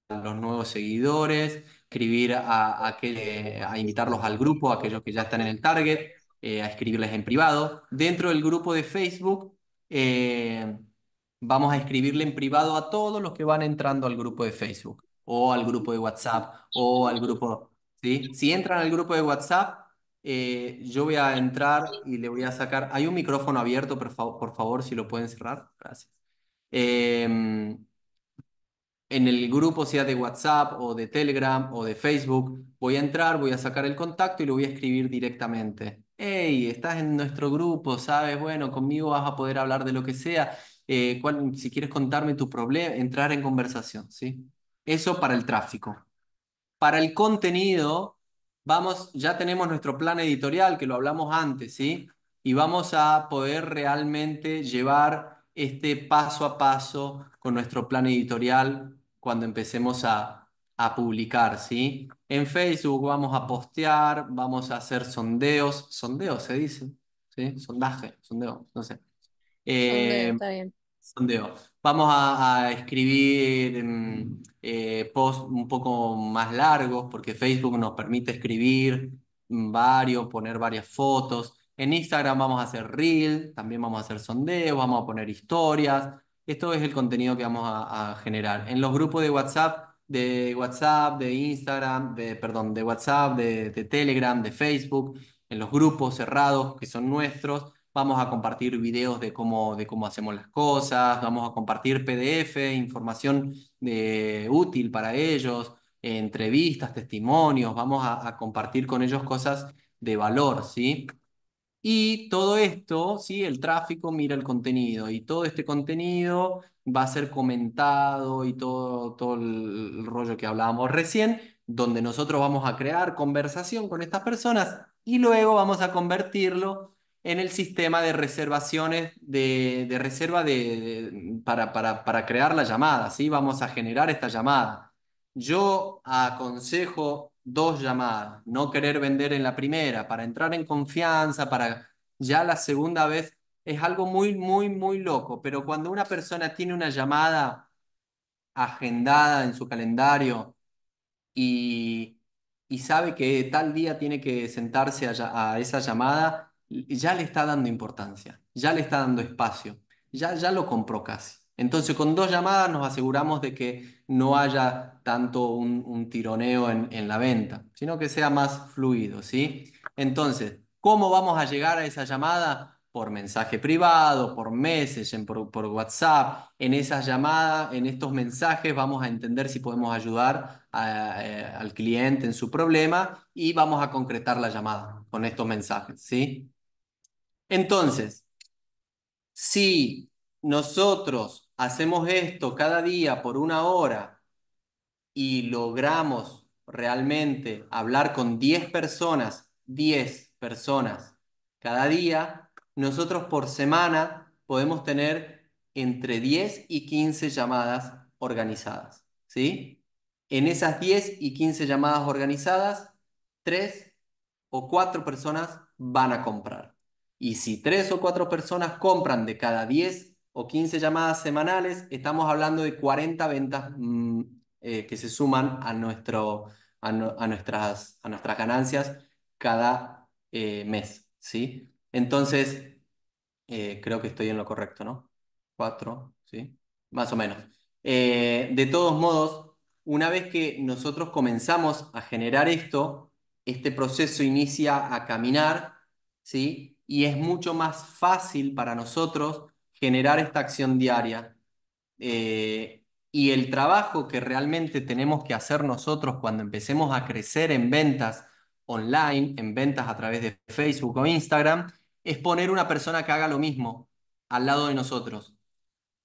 los nuevos seguidores, escribir a, a invitarlos al grupo, a aquellos que ya están en el target, eh, a escribirles en privado. Dentro del grupo de Facebook, eh, vamos a escribirle en privado a todos los que van entrando al grupo de Facebook, o al grupo de WhatsApp, o al grupo... ¿sí? Si entran al grupo de WhatsApp, eh, yo voy a entrar y le voy a sacar. Hay un micrófono abierto, por, por favor, si lo pueden cerrar. Gracias en el grupo, sea de WhatsApp o de Telegram o de Facebook, voy a entrar, voy a sacar el contacto y lo voy a escribir directamente. Hey, estás en nuestro grupo, sabes, bueno, conmigo vas a poder hablar de lo que sea. Eh, si quieres contarme tu problema, entrar en conversación, ¿sí? Eso para el tráfico. Para el contenido, vamos, ya tenemos nuestro plan editorial, que lo hablamos antes, ¿sí? Y vamos a poder realmente llevar este paso a paso con nuestro plan editorial cuando empecemos a, publicar, ¿sí? En Facebook vamos a postear, vamos a hacer sondeos, sondeos se dice, ¿sí? Sondaje, sondeo, no sé. sondeo, eh, Vamos a, escribir eh, posts un poco más largos porque Facebook nos permite escribir mm, varios, poner varias fotos. En Instagram vamos a hacer reel, también vamos a hacer sondeos, vamos a poner historias, esto es el contenido que vamos a, generar. En los grupos de WhatsApp, de WhatsApp, de Instagram, de, perdón, de WhatsApp, de, Telegram, de Facebook, en los grupos cerrados que son nuestros, vamos a compartir videos de cómo, de cómo hacemos las cosas, vamos a compartir PDF, información de, eh, útil para ellos, entrevistas, testimonios, vamos a, a compartir con ellos cosas de valor, ¿sí? Y todo esto, ¿sí? el tráfico mira el contenido y todo este contenido va a ser comentado y todo, todo el rollo que hablábamos recién, donde nosotros vamos a crear conversación con estas personas y luego vamos a convertirlo en el sistema de reservaciones, de, reserva de, para, para, crear la llamada, ¿sí? vamos a generar esta llamada. Yo aconsejo dos llamadas, no querer vender en la primera, para entrar en confianza, para ya la segunda vez, es algo muy, muy, muy loco. Pero cuando una persona tiene una llamada agendada en su calendario y, sabe que tal día tiene que sentarse a, a esa llamada, ya le está dando importancia, ya le está dando espacio, ya, ya lo compró casi. Entonces, con dos llamadas nos aseguramos de que no haya tanto un, tironeo en, la venta, sino que sea más fluido, ¿sí? Entonces, ¿cómo vamos a llegar a esa llamada? Por mensaje privado, por message, por, WhatsApp. En esas llamadas, en estos mensajes, vamos a entender si podemos ayudar eh, al cliente en su problema y vamos a concretar la llamada con estos mensajes, ¿sí? Entonces, si nosotros hacemos esto cada día por una hora y logramos realmente hablar con 10 personas, 10 personas cada día, nosotros por semana podemos tener entre 10 y 15 llamadas organizadas. ¿sí? En esas 10 y 15 llamadas organizadas, 3 o 4 personas van a comprar. Y si 3 o 4 personas compran de cada 10 o 15 llamadas semanales, estamos hablando de 40 ventas mm, eh, que se suman a, nuestro, a, nuestras, a nuestras ganancias cada eh, mes. ¿sí? Entonces, eh, creo que estoy en lo correcto, ¿no? Cuatro, ¿sí? Más o menos. de todos modos, una vez que nosotros comenzamos a generar esto, este proceso inicia a caminar, ¿sí? Y es mucho más fácil para nosotros generar esta acción diaria. Eh, y el trabajo que realmente tenemos que hacer nosotros cuando empecemos a crecer en ventas online, en ventas a través de Facebook o Instagram, es poner una persona que haga lo mismo al lado de nosotros,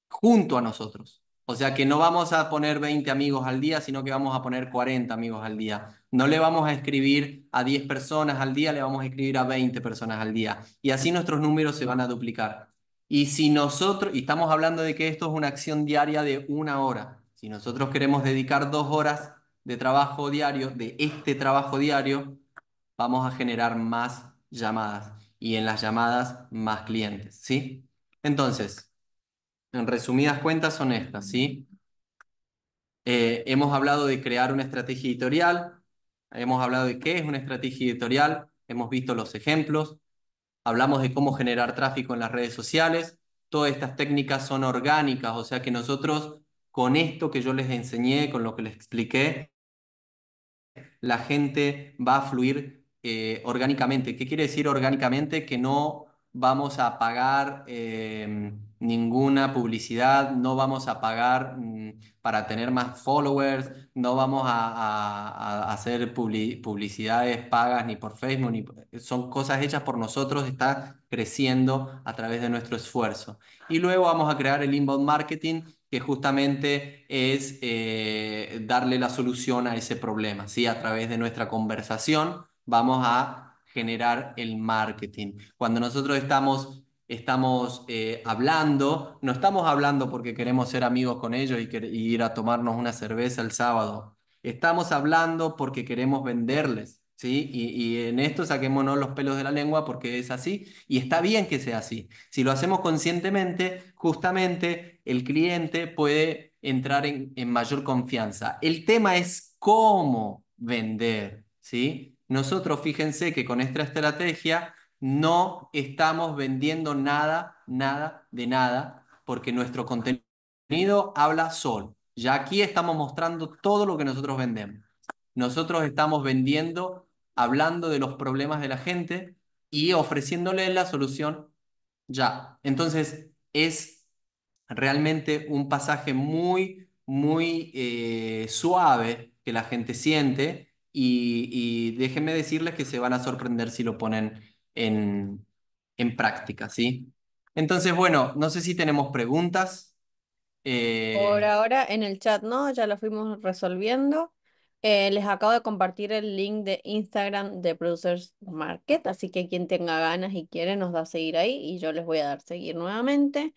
junto a nosotros. O sea que no vamos a poner 20 amigos al día, sino que vamos a poner 40 amigos al día. No le vamos a escribir a 10 personas al día, le vamos a escribir a 20 personas al día. Y así nuestros números se van a duplicar. Y si nosotros, y estamos hablando de que esto es una acción diaria de una hora, si nosotros queremos dedicar dos horas de trabajo diario, de este trabajo diario, vamos a generar más llamadas y en las llamadas más clientes, ¿sí? Entonces, en resumidas cuentas son estas, ¿sí? Eh, hemos hablado de crear una estrategia editorial, hemos hablado de qué es una estrategia editorial, hemos visto los ejemplos, hablamos de cómo generar tráfico en las redes sociales, todas estas técnicas son orgánicas, o sea que nosotros con esto que yo les enseñé, con lo que les expliqué, la gente va a fluir eh, orgánicamente. ¿Qué quiere decir orgánicamente? Que no vamos a pagar eh, ninguna publicidad, no vamos a pagar mm, para tener más followers, no vamos a, hacer publicidades pagas ni por Facebook, ni son cosas hechas por nosotros, está creciendo a través de nuestro esfuerzo. Y luego vamos a crear el inbound marketing, que justamente es eh, darle la solución a ese problema, ¿sí? A través de nuestra conversación vamos a generar el marketing. Cuando nosotros estamos estamos eh, hablando, no estamos hablando porque queremos ser amigos con ellos y, ir a tomarnos una cerveza el sábado, estamos hablando porque queremos venderles, ¿sí? Y, en esto saquémonos los pelos de la lengua porque es así y está bien que sea así. Si lo hacemos conscientemente, justamente el cliente puede entrar en, mayor confianza. El tema es cómo vender, ¿sí? Nosotros fíjense que con esta estrategia no estamos vendiendo nada, nada de nada, porque nuestro contenido habla solo. Ya aquí estamos mostrando todo lo que nosotros vendemos. Nosotros estamos vendiendo, hablando de los problemas de la gente y ofreciéndole la solución ya. Entonces, es realmente un pasaje muy, muy eh, suave que la gente siente y, y déjenme decirles que se van a sorprender si lo ponen en, práctica, ¿sí? Entonces, bueno, no sé si tenemos preguntas. Eh, Por ahora en el chat, ¿no? Ya lo fuimos resolviendo. Eh, les acabo de compartir el link de Instagram de Producers Market, así que quien tenga ganas y quiere nos da a seguir ahí y yo les voy a dar seguir nuevamente.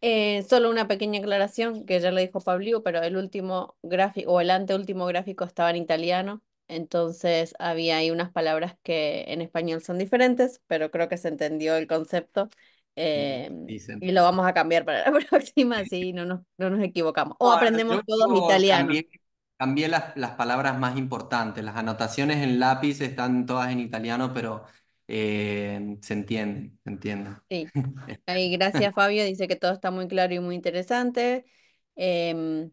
Eh, solo una pequeña aclaración que ya lo dijo Pablo, pero el último gráfico o el anteúltimo gráfico estaba en italiano entonces había ahí unas palabras que en español son diferentes, pero creo que se entendió el concepto. Em, y lo vamos a cambiar para la próxima, si no nos, no nos equivocamos. O aprendemos todo en italiano. Cambié, las, las, palabras más importantes. Las anotaciones en lápiz están todas en italiano, pero eh, se entiende se entiende Ahí, gracias Fabio, dice que todo está muy claro y muy interesante. Em,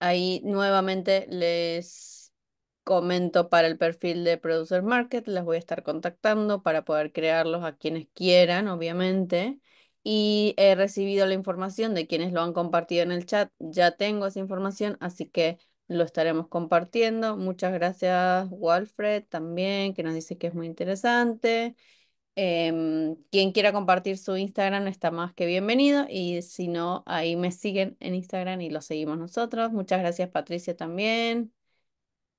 ahí nuevamente les comento para el perfil de Producer Market, las voy a estar contactando para poder crearlos a quienes quieran, obviamente. Y he recibido la información de quienes lo han compartido en el chat, ya tengo esa información, así que lo estaremos compartiendo. Muchas gracias, Walfred, también, que nos dice que es muy interesante. Em, quien quiera compartir su Instagram está más que bienvenido y si no, ahí me siguen en Instagram y lo seguimos nosotros. Muchas gracias, Patricia, también.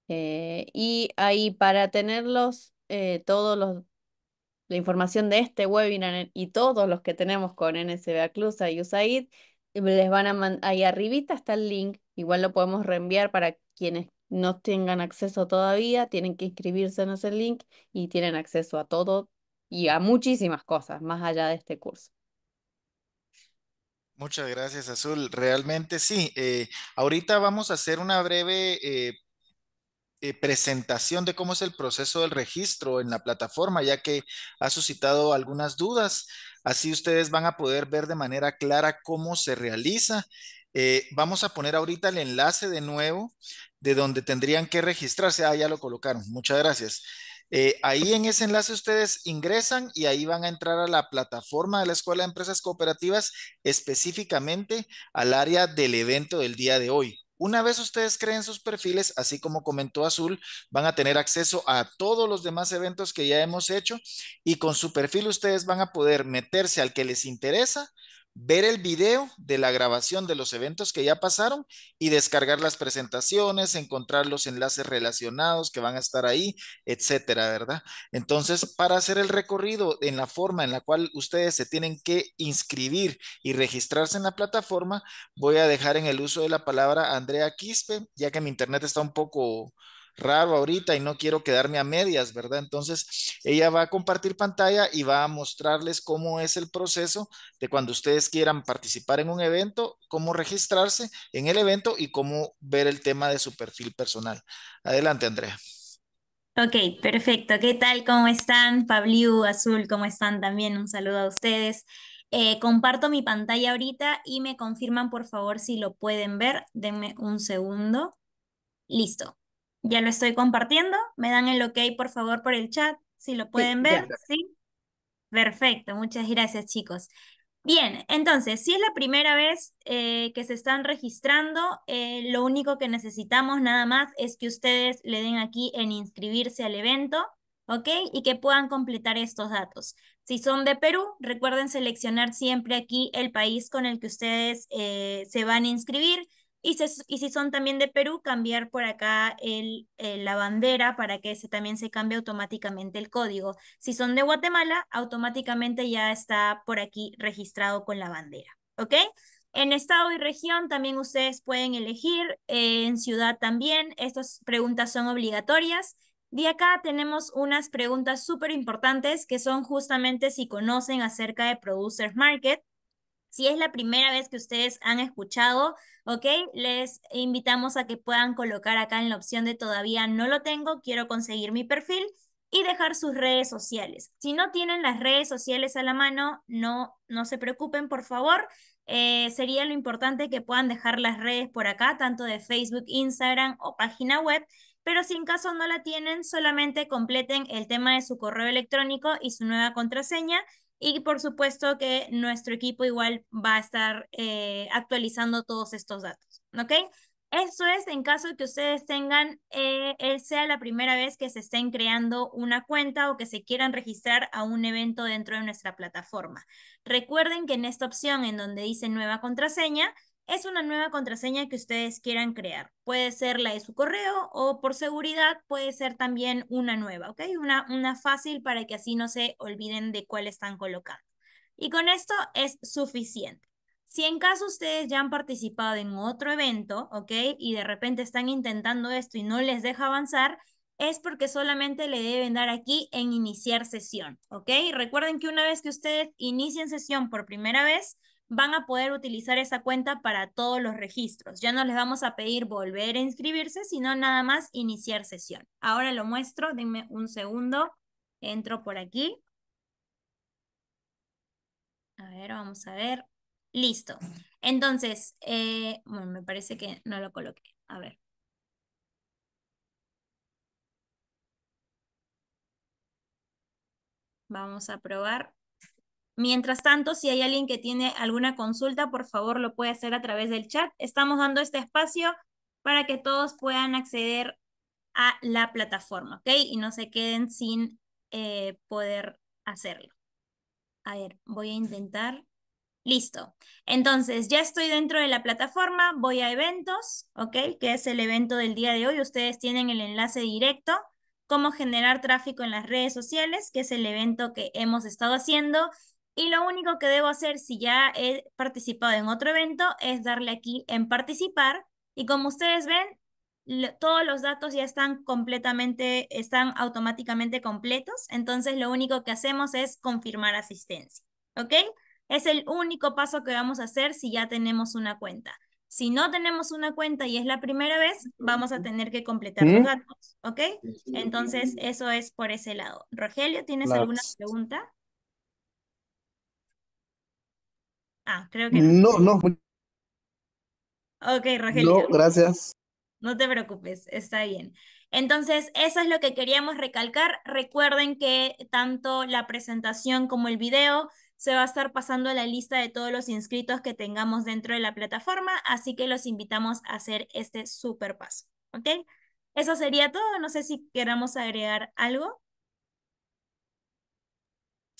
Eh, y ahí para tenerlos eh, todos los la información de este webinar y todos los que tenemos con NSBA Clusa y USAID, eh, les van a mandar, ahí arribita está el link, igual lo podemos reenviar para quienes no tengan acceso todavía, tienen que inscribirse en ese link y tienen acceso a todo y a muchísimas cosas más allá de este curso. Muchas gracias, Azul. Realmente sí. ahorita vamos a hacer una breve eh, eh, presentación de cómo es el proceso del registro en la plataforma, ya que ha suscitado algunas dudas. Así ustedes van a poder ver de manera clara cómo se realiza. Eh, vamos a poner ahorita el enlace de nuevo de donde tendrían que registrarse. Ah, ya lo colocaron. Muchas gracias. Eh, ahí en ese enlace ustedes ingresan y ahí van a entrar a la plataforma de la Escuela de Empresas Cooperativas, específicamente al área del evento del día de hoy. Una vez ustedes creen sus perfiles, así como comentó Azul, van a tener acceso a todos los demás eventos que ya hemos hecho y con su perfil ustedes van a poder meterse al que les interesa ver el video de la grabación de los eventos que ya pasaron y descargar las presentaciones, encontrar los enlaces relacionados que van a estar ahí, etcétera, ¿verdad? Entonces, para hacer el recorrido en la forma en la cual ustedes se tienen que inscribir y registrarse en la plataforma, voy a dejar en el uso de la palabra Andrea Quispe, ya que mi internet está un poco raro ahorita y no quiero quedarme a medias, ¿verdad? Entonces, ella va a compartir pantalla y va a mostrarles cómo es el proceso de cuando ustedes quieran participar en un evento, cómo registrarse en el evento y cómo ver el tema de su perfil personal. Adelante, Andrea. Ok, perfecto. ¿Qué tal? ¿Cómo están? Pabliu, Azul, ¿cómo están? También un saludo a ustedes. Eh, comparto mi pantalla ahorita y me confirman, por favor, si lo pueden ver. Denme un segundo. Listo. Ya lo estoy compartiendo. Me dan el ok, por favor, por el chat, si lo pueden ver. Sí. Perfecto, muchas gracias, chicos. Bien, entonces, si es la primera vez eh, que se están registrando, eh, lo único que necesitamos nada más es que ustedes le den aquí en inscribirse al evento, ¿ok? Y que puedan completar estos datos. Si son de Perú, recuerden seleccionar siempre aquí el país con el que ustedes eh, se van a inscribir. Y, si son también de Perú, cambiar por acá el, eh, la bandera para que también se cambie automáticamente el código. Si son de Guatemala, automáticamente ya está por aquí registrado con la bandera. ¿Ok? En estado y región también ustedes pueden elegir, eh, en ciudad también. Estas preguntas son obligatorias. De acá tenemos unas preguntas súper importantes que son justamente si conocen acerca de Producers Market. Si es la primera vez que ustedes han escuchado ¿ok? Les invitamos a que puedan colocar acá en la opción de todavía no lo tengo, quiero conseguir mi perfil y dejar sus redes sociales. Si no tienen las redes sociales a la mano, no, no se preocupen, por favor. Eh, sería lo importante que puedan dejar las redes por acá, tanto de Facebook, Instagram o página web, pero si en caso no la tienen, solamente completen el tema de su correo electrónico y su nueva contraseña y por supuesto que nuestro equipo igual va a estar eh, actualizando todos estos datos, ¿ok? Eso es en caso de que ustedes tengan, eh, eh, sea la primera vez que se estén creando una cuenta o que se quieran registrar a un evento dentro de nuestra plataforma. Recuerden que en esta opción en donde dice nueva contraseña, es una nueva contraseña que ustedes quieran crear. Puede ser la de su correo o por seguridad puede ser también una nueva, ¿ok? Una, una fácil para que así no se olviden de cuál están colocando. Y con esto es suficiente. Si en caso ustedes ya han participado en otro evento, ¿ok? Y de repente están intentando esto y no les deja avanzar, es porque solamente le deben dar aquí en iniciar sesión, ¿ok? Recuerden que una vez que ustedes inician sesión por primera vez, van a poder utilizar esa cuenta para todos los registros. Ya no les vamos a pedir volver a inscribirse, sino nada más iniciar sesión. Ahora lo muestro, denme un segundo. Entro por aquí. A ver, vamos a ver. Listo. Entonces, eh, bueno, me parece que no lo coloqué. A ver. Vamos a probar. Mientras tanto, si hay alguien que tiene alguna consulta, por favor lo puede hacer a través del chat. Estamos dando este espacio para que todos puedan acceder a la plataforma, ¿ok? Y no se queden sin eh, poder hacerlo. A ver, voy a intentar. Listo. Entonces, ya estoy dentro de la plataforma, voy a eventos, ¿ok? Que es el evento del día de hoy. Ustedes tienen el enlace directo, cómo generar tráfico en las redes sociales, que es el evento que hemos estado haciendo. Y lo único que debo hacer si ya he participado en otro evento es darle aquí en participar. Y como ustedes ven, todos los datos ya están completamente, están automáticamente completos, entonces lo único que hacemos es confirmar asistencia, ¿ok? Es el único paso que vamos a hacer si ya tenemos una cuenta. Si no tenemos una cuenta y es la primera vez, vamos a tener que completar los datos, ¿ok? Entonces, eso es por ese lado. Rogelio, ¿tienes alguna pregunta? Ah, creo que no. No, Ok, Rogelio. No, gracias. No te preocupes, está bien. Entonces, eso es lo que queríamos recalcar. Recuerden que tanto la presentación como el video se va a estar pasando a la lista de todos los inscritos que tengamos dentro de la plataforma, así que los invitamos a hacer este super paso. ¿Ok? Eso sería todo. No sé si queramos agregar algo.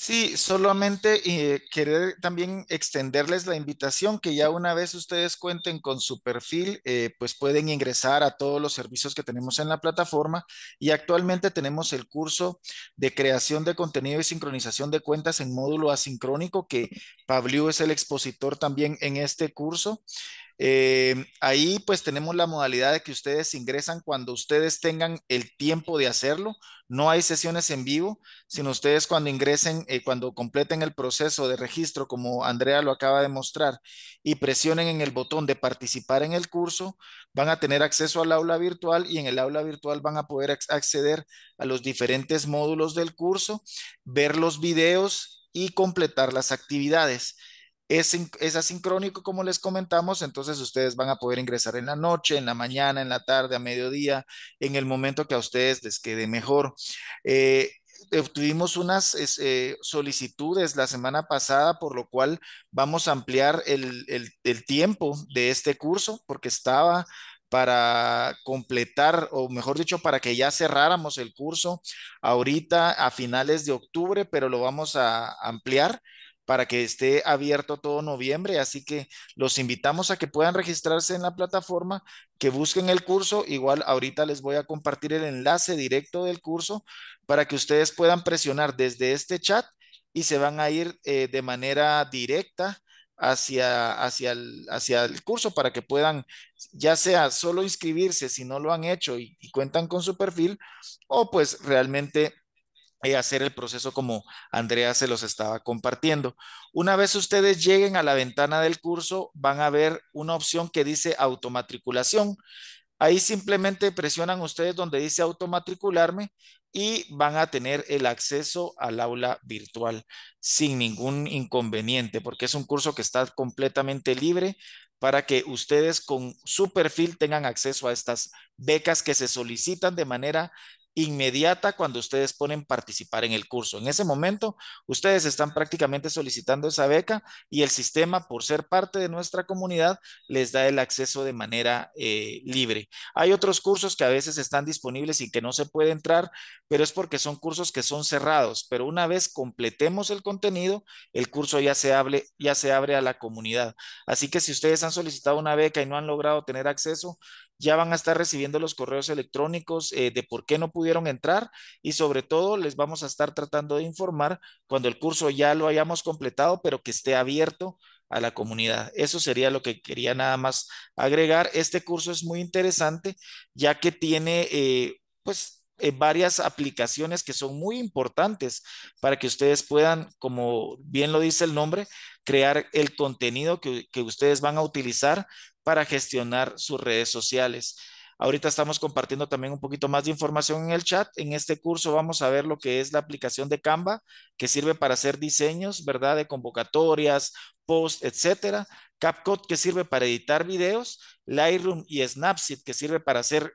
Sí, solamente quería eh, querer también extenderles la invitación que ya una vez ustedes cuenten con su perfil, eh, pues pueden ingresar a todos los servicios que tenemos en la plataforma y actualmente tenemos el curso de creación de contenido y sincronización de cuentas en módulo asincrónico que Pablo es el expositor también en este curso. Eh, ahí pues tenemos la modalidad de que ustedes ingresan cuando ustedes tengan el tiempo de hacerlo. No hay sesiones en vivo, sino ustedes cuando ingresen, y eh, cuando completen el proceso de registro, como Andrea lo acaba de mostrar, y presionen en el botón de participar en el curso, van a tener acceso al aula virtual y en el aula virtual van a poder acceder a los diferentes módulos del curso, ver los videos y completar las actividades. Es, asincrónico, como les comentamos, entonces ustedes van a poder ingresar en la noche, en la mañana, en la tarde, a mediodía, en el momento que a ustedes les quede mejor. Eh, tuvimos unas eh, solicitudes la semana pasada, por lo cual vamos a ampliar el, el tiempo de este curso, porque estaba para completar, o mejor dicho, para que ya cerráramos el curso ahorita a finales de octubre, pero lo vamos a ampliar para que esté abierto todo noviembre. Así que los invitamos a que puedan registrarse en la plataforma, que busquen el curso. Igual ahorita les voy a compartir el enlace directo del curso para que ustedes puedan presionar desde este chat y se van a ir eh, de manera directa hacia, el, curso para que puedan, ya sea solo inscribirse si no lo han hecho y, y cuentan con su perfil, o pues realmente eh, hacer el proceso como Andrea se los estaba compartiendo. Una vez ustedes lleguen a la ventana del curso, van a ver una opción que dice automatriculación. Ahí simplemente presionan ustedes donde dice automatricularme y van a tener el acceso al aula virtual sin ningún inconveniente, porque es un curso que está completamente libre para que ustedes con su perfil tengan acceso a estas becas que se solicitan de manera inmediata cuando ustedes ponen participar en el curso. En ese momento, ustedes están prácticamente solicitando esa beca y el sistema, por ser parte de nuestra comunidad, les da el acceso de manera eh, libre. Hay otros cursos que a veces están disponibles y que no se puede entrar, pero es porque son cursos que son cerrados. Pero una vez completemos el contenido, el curso ya se, ya se abre a la comunidad. Así que si ustedes han solicitado una beca y no han logrado tener acceso, ya van a estar recibiendo los correos electrónicos eh, de por qué no pudieron entrar y sobre todo les vamos a estar tratando de informar cuando el curso ya lo hayamos completado, pero que esté abierto a la comunidad. Eso sería lo que quería nada más agregar. Este curso es muy interesante ya que tiene eh, pues eh, varias aplicaciones que son muy importantes para que ustedes puedan, como bien lo dice el nombre, crear el contenido que, ustedes van a utilizar para gestionar sus redes sociales. Ahorita estamos compartiendo también un poquito más de información en el chat. En este curso vamos a ver lo que es la aplicación de Canva, que sirve para hacer diseños, ¿verdad? De convocatorias, posts, etcétera. CapCut, que sirve para editar videos. Lightroom y Snapseed, que sirve para hacer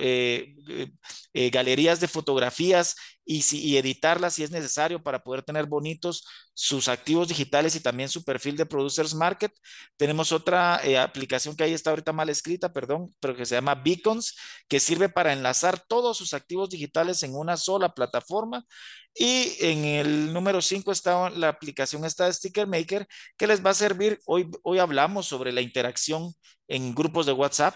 eh, eh, eh, galerías de fotografías y, editarlas si es necesario para poder tener bonitos sus activos digitales y también su perfil de Producers Market. Tenemos otra aplicación que ahí está ahorita mal escrita, perdón, pero que se llama Beacons, que sirve para enlazar todos sus activos digitales en una sola plataforma. Y en el número 5 está la aplicación está Sticker Maker, que les va a servir, hoy, hoy hablamos sobre la interacción en grupos de WhatsApp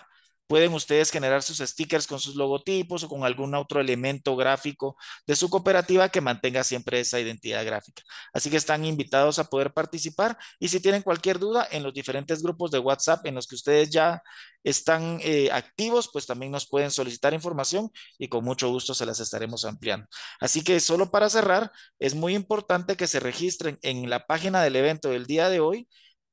Pueden ustedes generar sus stickers con sus logotipos o con algún otro elemento gráfico de su cooperativa que mantenga siempre esa identidad gráfica. Así que están invitados a poder participar y si tienen cualquier duda en los diferentes grupos de WhatsApp en los que ustedes ya están eh, activos, pues también nos pueden solicitar información y con mucho gusto se las estaremos ampliando. Así que solo para cerrar, es muy importante que se registren en la página del evento del día de hoy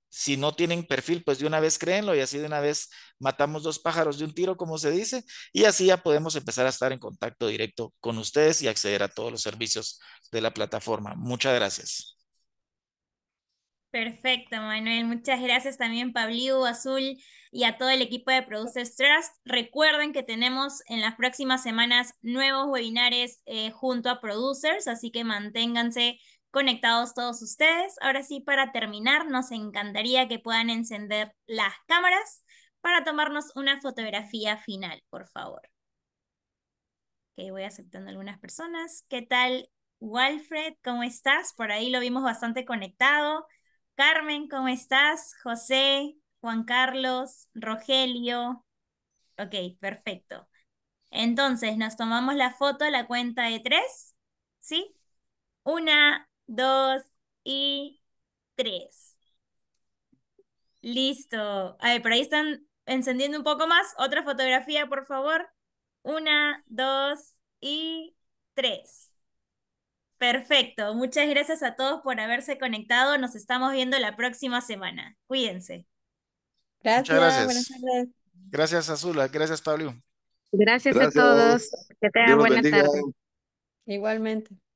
si no tienen perfil, pues de una vez créenlo y así de una vez matamos dos pájaros de un tiro, como se dice, y así ya podemos empezar a estar en contacto directo con ustedes y acceder a todos los servicios de la plataforma. Muchas gracias. Perfecto, Manuel. Muchas gracias también, Pablo Azul y a todo el equipo de Producers Trust. Recuerden que tenemos en las próximas semanas nuevos webinares eh, junto a Producers, así que manténganse conectados todos ustedes. Ahora sí, para terminar, nos encantaría que puedan encender las cámaras para tomarnos una fotografía final, por favor. Ok, voy aceptando algunas personas. ¿Qué tal, Walfred? ¿Cómo estás? Por ahí lo vimos bastante conectado. Carmen, ¿cómo estás? José, Juan Carlos, Rogelio. Ok, perfecto. Entonces, nos tomamos la foto, la cuenta de tres, ¿sí? Una, dos y tres. Listo. A ver, por ahí están encendiendo un poco más. Otra fotografía, por favor. Una, dos y tres. Perfecto. Muchas gracias a todos por haberse conectado. Nos estamos viendo la próxima semana. Cuídense. Gracias. gracias. gracias, Azula. Gracias, Pablo. Gracias, a todos. Que tengan buena tarde. Igualmente.